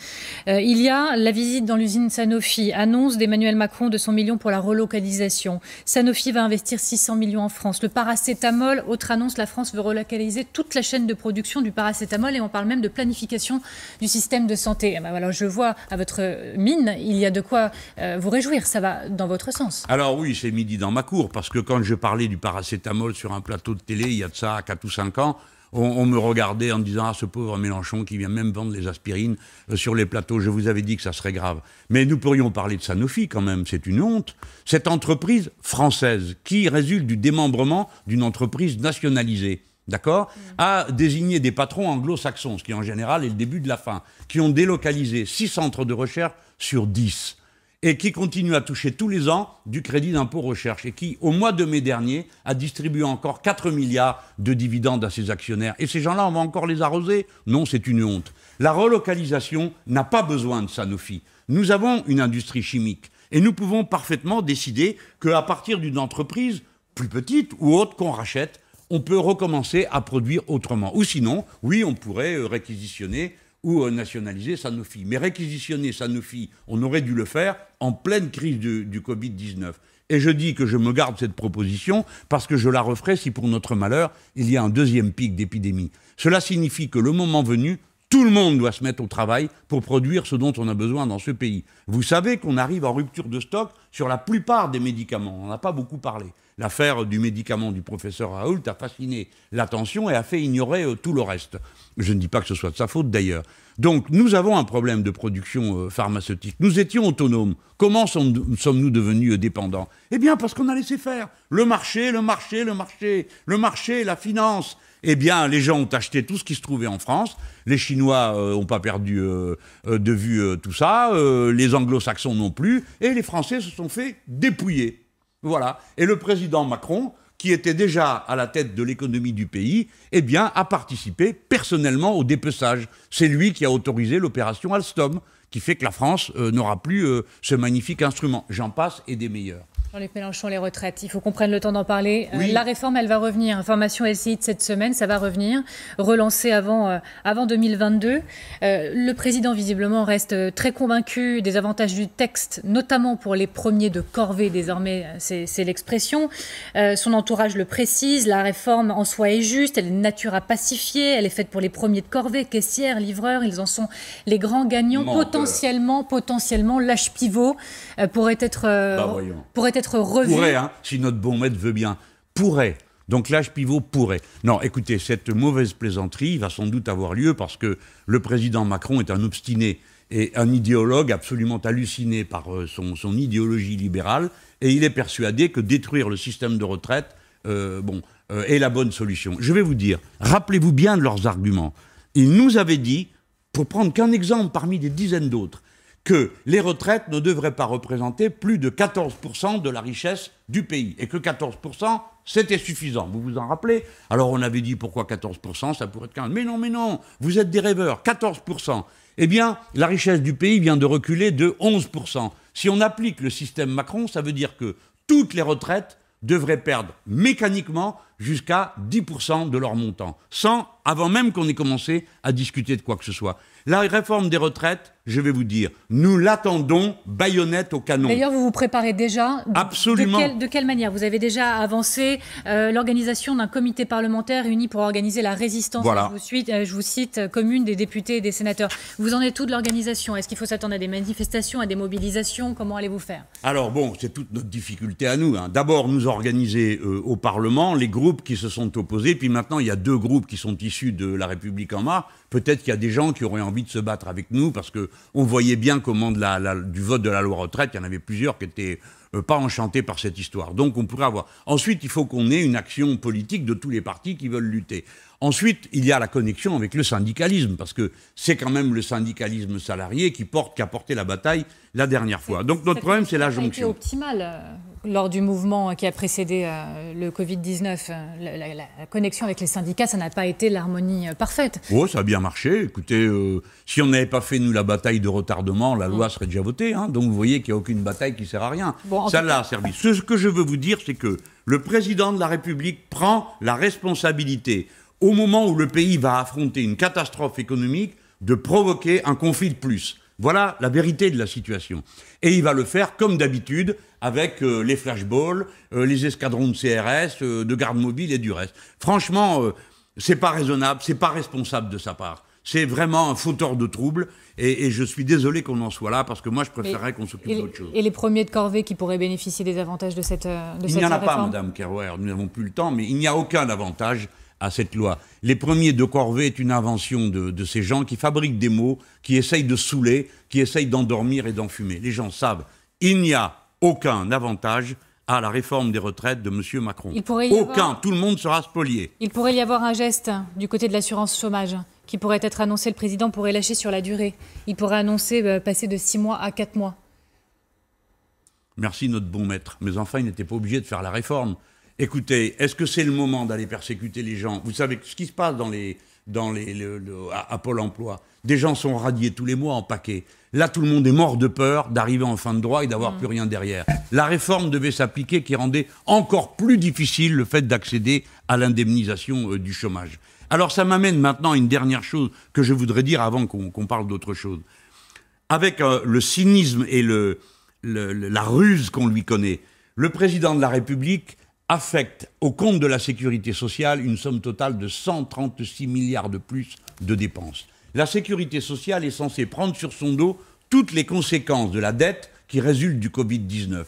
Euh, il y a la visite dans l'usine Sanofi, annonce d'Emmanuel Macron de son million pour la relocalisation. Sanofi va investir 600 millions en France. Le paracétamol, autre annonce, la France veut relocaliser toute la chaîne de production du paracétamol et on parle même de planification du système de santé. alors eh ben je vois à votre mine, il y a de quoi euh, vous réjouir, ça va dans votre sens. Alors oui, c'est midi dans ma cour, parce que quand je parlais du paracétamol sur un plateau de télé il y a de ça 4 ou cinq ans, on, me regardait en disant Ah, ce pauvre Mélenchon qui vient même vendre les aspirines euh, sur les plateaux, je vous avais dit que ça serait grave. Mais nous pourrions parler de Sanofi quand même, c'est une honte. Cette entreprise française, qui résulte du démembrement d'une entreprise nationalisée, d'accord mm. A désigné des patrons anglo-saxons, ce qui en général est le début de la fin, qui ont délocalisé six centres de recherche sur 10 et qui continue à toucher tous les ans du crédit d'impôt recherche et qui, au mois de mai dernier, a distribué encore 4 milliards de dividendes à ses actionnaires. Et ces gens-là, on va encore les arroser Non, c'est une honte. La relocalisation n'a pas besoin de Sanofi. Nous avons une industrie chimique et nous pouvons parfaitement décider qu'à partir d'une entreprise plus petite ou autre qu'on rachète, on peut recommencer à produire autrement. Ou sinon, oui, on pourrait euh, réquisitionner ou euh, nationaliser Sanofi. Mais réquisitionner Sanofi, on aurait dû le faire en pleine crise du, du Covid-19. Et je dis que je me garde cette proposition parce que je la referai si, pour notre malheur, il y a un deuxième pic d'épidémie. Cela signifie que le moment venu, tout le monde doit se mettre au travail pour produire ce dont on a besoin dans ce pays. Vous savez qu'on arrive en rupture de stock sur la plupart des médicaments, on n'en a pas beaucoup parlé. L'affaire du médicament du professeur Raoult a fasciné l'attention et a fait ignorer euh, tout le reste. Je ne dis pas que ce soit de sa faute d'ailleurs. Donc nous avons un problème de production euh, pharmaceutique. Nous étions autonomes. Comment sommes-nous devenus euh, dépendants Eh bien parce qu'on a laissé faire. Le marché, le marché, le marché, le marché, la finance. Eh bien les gens ont acheté tout ce qui se trouvait en France. Les Chinois n'ont pas perdu de vue tout ça. les Anglo-Saxons non plus. Et les Français se sont fait dépouiller. Voilà. Et le président Macron, qui était déjà à la tête de l'économie du pays, eh bien, a participé personnellement au dépeçage. C'est lui qui a autorisé l'opération Alstom, qui fait que la France euh, n'aura plus euh, ce magnifique instrument. J'en passe et des meilleurs. Jean-Luc Mélenchon, les retraites, il faut qu'on prenne le temps d'en parler. Euh, la réforme, elle va revenir. Information LCI de cette semaine, ça va revenir. Relancée avant, euh, avant 2022. Euh, le président, visiblement, reste très convaincu des avantages du texte, notamment pour les premiers de corvée, désormais, c'est l'expression. son entourage le précise, la réforme en soi est juste, elle est de nature à pacifier, elle est faite pour les premiers de corvée, caissières, livreurs, ils en sont les grands gagnants. Potentiellement, potentiellement, l'âge pivot pourrait être... Bah, pourrait être Pourrait, hein, si notre bon maître veut bien. Pourrait. Donc l'âge pivot pourrait. Non, écoutez, cette mauvaise plaisanterie va sans doute avoir lieu parce que le président Macron est un obstiné et un idéologue absolument halluciné par euh, son, idéologie libérale, et il est persuadé que détruire le système de retraite euh, bon, euh, est la bonne solution. Je vais vous dire, rappelez-vous bien de leurs arguments. Ils nous avaient dit, pour prendre qu'un exemple parmi des dizaines d'autres, que les retraites ne devraient pas représenter plus de 14% de la richesse du pays, et que 14%, c'était suffisant. Vous vous en rappelez Alors on avait dit pourquoi 14%, ça pourrait être 15%. Mais non, mais non, vous êtes des rêveurs, 14%. Eh bien, la richesse du pays vient de reculer de 11%. Si on applique le système Macron, ça veut dire que toutes les retraites devraient perdre mécaniquement jusqu'à 10% de leur montant, sans, avant même qu'on ait commencé à discuter de quoi que ce soit. La réforme des retraites, je vais vous dire, nous l'attendons, baïonnette au canon. D'ailleurs, vous vous préparez déjà Absolument. De, quelle manière Vous avez déjà avancé euh, l'organisation d'un comité parlementaire uni pour organiser la résistance, voilà. je, vous euh, cite, euh, commune des députés et des sénateurs. Vous en êtes tout de l'organisation Est-ce qu'il faut s'attendre à des manifestations, à des mobilisations Comment allez-vous faire Alors bon, c'est toute notre difficulté à nous. Hein. D'abord, nous organiser au Parlement les groupes qui se sont opposés, puis maintenant, il y a deux groupes qui sont issus de La République en marche. Peut-être qu'il y a des gens qui auraient envie de se battre avec nous parce que on voyait bien comment du vote de la loi retraite, il y en avait plusieurs qui étaient euh, pas enchantés par cette histoire. Donc on pourrait avoir. Ensuite, il faut qu'on ait une action politique de tous les partis qui veulent lutter. Ensuite, il y a la connexion avec le syndicalisme, parce que c'est quand même le syndicalisme salarié qui porte, a porté la bataille la dernière fois. Donc notre problème, c'est la jonction. optimal euh, lors du mouvement qui a précédé euh, le Covid-19. Euh, la, connexion avec les syndicats, ça n'a pas été l'harmonie parfaite. Oh, ça a bien marché. Écoutez, si on n'avait pas fait, nous, la bataille de retardement, la loi mm. serait déjà votée. Hein. Donc vous voyez qu'il n'y a aucune bataille qui sert à rien. celle ça l'a servi. Ce que je veux vous dire, c'est que le président de la République prend la responsabilité au moment où le pays va affronter une catastrophe économique, de provoquer un conflit de plus. Voilà la vérité de la situation. Et il va le faire comme d'habitude avec euh, les flashballs, euh, les escadrons de CRS, euh, de garde mobile et du reste. Franchement, c'est pas raisonnable, c'est pas responsable de sa part. C'est vraiment un fauteur de troubles et, je suis désolé qu'on en soit là parce que moi je préférerais qu'on s'occupe d'autre chose. Et les premiers de corvée qui pourraient bénéficier des avantages de cette de Il n'y en a pas, Madame Kerouer, nous n'avons plus le temps, mais il n'y a aucun avantage à cette loi. Les premiers de corvée est une invention de, ces gens qui fabriquent des mots, qui essayent de saouler, qui essayent d'endormir et d'enfumer. Les gens savent, il n'y a aucun avantage à la réforme des retraites de M. Macron. pourrait aucun, tout le monde sera spolié. Il pourrait y avoir un geste du côté de l'assurance chômage qui pourrait être annoncé, le président pourrait lâcher sur la durée. Il pourrait annoncer euh, passer de 6 mois à 4 mois. Merci notre bon maître. Mais enfin, il n'était pas obligé de faire la réforme écoutez, est-ce que c'est le moment d'aller persécuter les gens Vous savez ce qui se passe dans les, dans les, à, Pôle emploi. Des gens sont radiés tous les mois en paquet. Là, tout le monde est mort de peur d'arriver en fin de droit et d'avoir mm. plus rien derrière. La réforme devait s'appliquer qui rendait encore plus difficile le fait d'accéder à l'indemnisation euh, du chômage. Alors ça m'amène maintenant à une dernière chose que je voudrais dire avant qu'on parle d'autre chose. Avec euh, le cynisme et le la ruse qu'on lui connaît, le président de la République affecte au compte de la sécurité sociale une somme totale de 136 milliards de plus de dépenses. La sécurité sociale est censée prendre sur son dos toutes les conséquences de la dette qui résulte du Covid-19.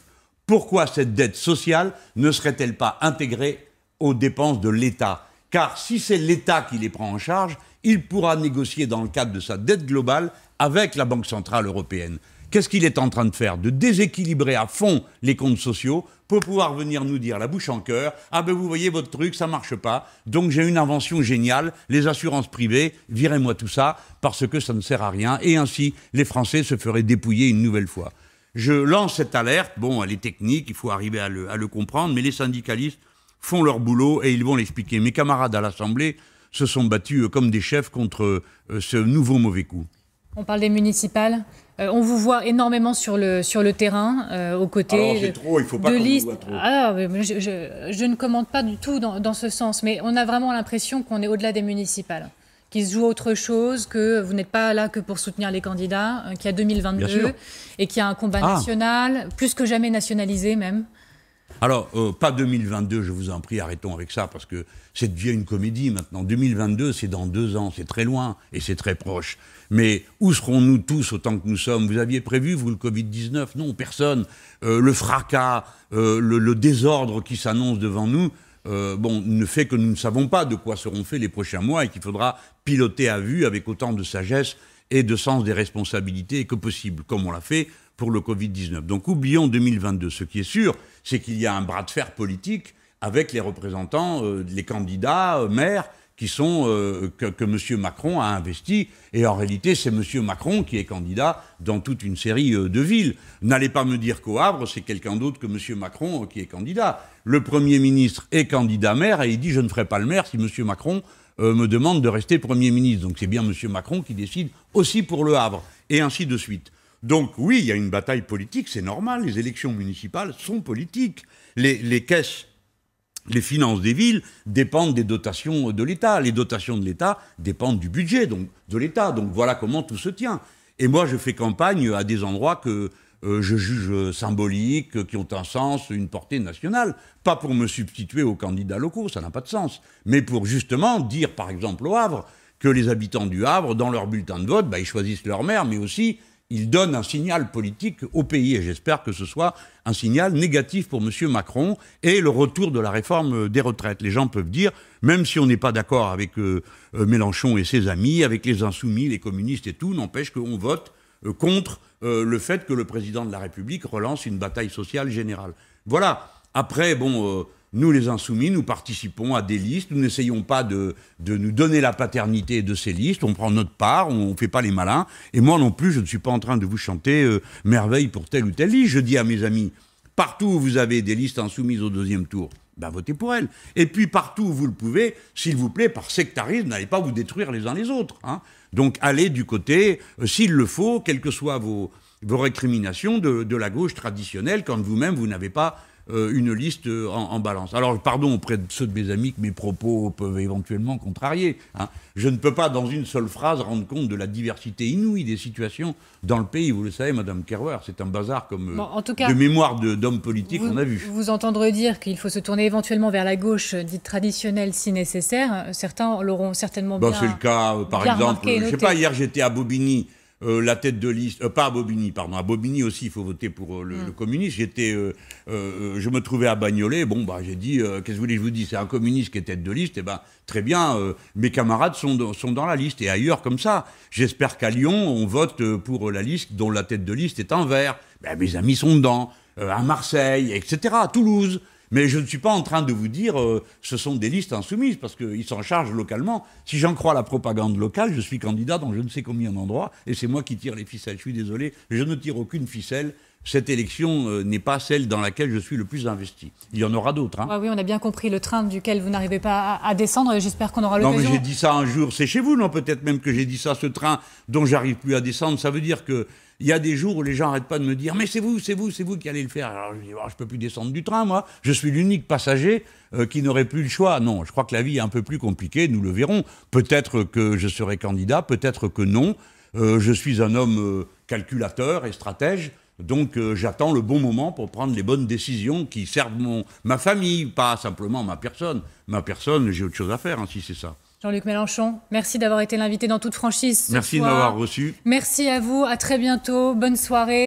Pourquoi cette dette sociale ne serait-elle pas intégrée aux dépenses de l'État Car si c'est l'État qui les prend en charge, il pourra négocier dans le cadre de sa dette globale avec la Banque Centrale Européenne. Qu'est-ce qu'il est en train de faire De déséquilibrer à fond les comptes sociaux pour pouvoir venir nous dire la bouche en cœur Ah ben vous voyez votre truc, ça marche pas, donc j'ai une invention géniale, les assurances privées, virez-moi tout ça parce que ça ne sert à rien et ainsi les Français se feraient dépouiller une nouvelle fois. Je lance cette alerte, bon elle est technique, il faut arriver à le, à le comprendre, mais les syndicalistes font leur boulot et ils vont l'expliquer. Mes camarades à l'Assemblée se sont battus euh, comme des chefs contre euh, ce nouveau mauvais coup. On parle des municipales euh, on vous voit énormément sur le, sur le terrain, euh, aux côtés de liste. Ah, je, ne commente pas du tout dans, dans ce sens, mais on a vraiment l'impression qu'on est au-delà des municipales qu'il se joue autre chose, que vous n'êtes pas là que pour soutenir les candidats, euh, qu'il y a 2022 et qu'il y a un combat ah. national, plus que jamais nationalisé même. Alors, euh, pas 2022, je vous en prie, arrêtons avec ça, parce que c'est devient une comédie maintenant. 2022, c'est dans deux ans, c'est très loin et c'est très proche. Mais où serons-nous tous autant que nous sommes Vous aviez prévu, vous, le Covid-19 Non, personne. Euh, le fracas, euh, le, désordre qui s'annonce devant nous, bon, ne fait que nous ne savons pas de quoi seront faits les prochains mois et qu'il faudra piloter à vue avec autant de sagesse et de sens des responsabilités que possible, comme on l'a fait pour le Covid-19. Donc oublions 2022. Ce qui est sûr, c'est qu'il y a un bras de fer politique avec les représentants, euh, les candidats, euh, maires, qui sont, euh, que, que, M. Macron a investi. Et en réalité, c'est M. Macron qui est candidat dans toute une série de villes. N'allez pas me dire qu'au Havre, c'est quelqu'un d'autre que M. Macron qui est candidat. Le Premier ministre est candidat maire et il dit Je ne ferai pas le maire si M. Macron me demande de rester Premier ministre. Donc c'est bien M. Macron qui décide aussi pour le Havre. Et ainsi de suite. Donc oui, il y a une bataille politique, c'est normal, les élections municipales sont politiques. Les, caisses, les finances des villes dépendent des dotations de l'État. Les dotations de l'État dépendent du budget donc, de l'État. Donc voilà comment tout se tient. Et moi, je fais campagne à des endroits que euh, je juge symboliques, qui ont un sens, une portée nationale. Pas pour me substituer aux candidats locaux, ça n'a pas de sens. Mais pour justement dire, par exemple, au Havre, que les habitants du Havre, dans leur bulletin de vote, bah, ils choisissent leur maire, mais aussi il donne un signal politique au pays. Et j'espère que ce soit un signal négatif pour M. Macron et le retour de la réforme des retraites. Les gens peuvent dire, même si on n'est pas d'accord avec euh, euh, Mélenchon et ses amis, avec les insoumis, les communistes et tout, n'empêche qu'on vote euh, contre le fait que le président de la République relance une bataille sociale générale. Voilà. Après, bon, nous, les insoumis, nous participons à des listes, nous n'essayons pas de, nous donner la paternité de ces listes, on prend notre part, on ne fait pas les malins, et moi non plus, je ne suis pas en train de vous chanter euh, merveille pour telle ou telle liste. Je dis à mes amis, partout où vous avez des listes insoumises au deuxième tour, ben votez pour elles, Et puis partout où vous le pouvez, s'il vous plaît, par sectarisme, n'allez pas vous détruire les uns les autres. Hein. Donc allez du côté, euh, s'il le faut, quelles que soient vos, vos récriminations de, de, la gauche traditionnelle, quand vous-même vous n'avez pas euh, une liste euh, en, balance. Alors, pardon auprès de ceux de mes amis que mes propos peuvent éventuellement contrarier. Hein. Je ne peux pas, dans une seule phrase, rendre compte de la diversité inouïe des situations dans le pays. Vous le savez, Madame Kerwer, c'est un bazar comme euh, de mémoire d'hommes politiques qu'on a vu. Vous entendrez dire qu'il faut se tourner éventuellement vers la gauche dite traditionnelle si nécessaire. Certains l'auront certainement bien bah, bien. C'est le cas, par exemple. Je ne sais pas, hier j'étais à Bobigny. Euh, la tête de liste, euh, pas à Bobigny, pardon, à Bobigny aussi, il faut voter pour euh, mm. le, communiste. J'étais, je me trouvais à Bagnolet, bon, bah, j'ai dit, qu'est-ce que vous voulez je vous dis, c'est un communiste qui est tête de liste, et eh ben, très bien, mes camarades sont, dans la liste, et ailleurs comme ça. J'espère qu'à Lyon, on vote pour la liste dont la tête de liste est en vert. Ben, mes amis sont dedans, à Marseille, etc., à Toulouse. Mais je ne suis pas en train de vous dire euh, ce sont des listes insoumises, parce qu'ils s'en chargent localement. Si j'en crois la propagande locale, je suis candidat dans je ne sais combien d'endroits, et c'est moi qui tire les ficelles. Je suis désolé, je ne tire aucune ficelle. Cette élection euh, n'est pas celle dans laquelle je suis le plus investi. Il y en aura d'autres. Hein. Ah oui, on a bien compris le train duquel vous n'arrivez pas à, descendre. J'espère qu'on aura l'occasion. Non, mais j'ai dit ça un jour. C'est chez vous, non Peut-être même que j'ai dit ça. Ce train dont j'arrive plus à descendre, ça veut dire que il y a des jours où les gens n'arrêtent pas de me dire Mais c'est vous, c'est vous, c'est vous qui allez le faire. Alors je dis oh, Je peux plus descendre du train, moi. Je suis l'unique passager euh, qui n'aurait plus le choix. Non, je crois que la vie est un peu plus compliquée, nous le verrons. Peut-être que je serai candidat, peut-être que non. Euh, je suis un homme euh, calculateur et stratège. Donc j'attends le bon moment pour prendre les bonnes décisions qui servent mon, ma famille, pas simplement ma personne. Ma personne, j'ai autre chose à faire hein, si c'est ça. Jean-Luc Mélenchon, merci d'avoir été l'invité dans toute franchise. merci de m'avoir reçu. Merci à vous, à très bientôt, bonne soirée.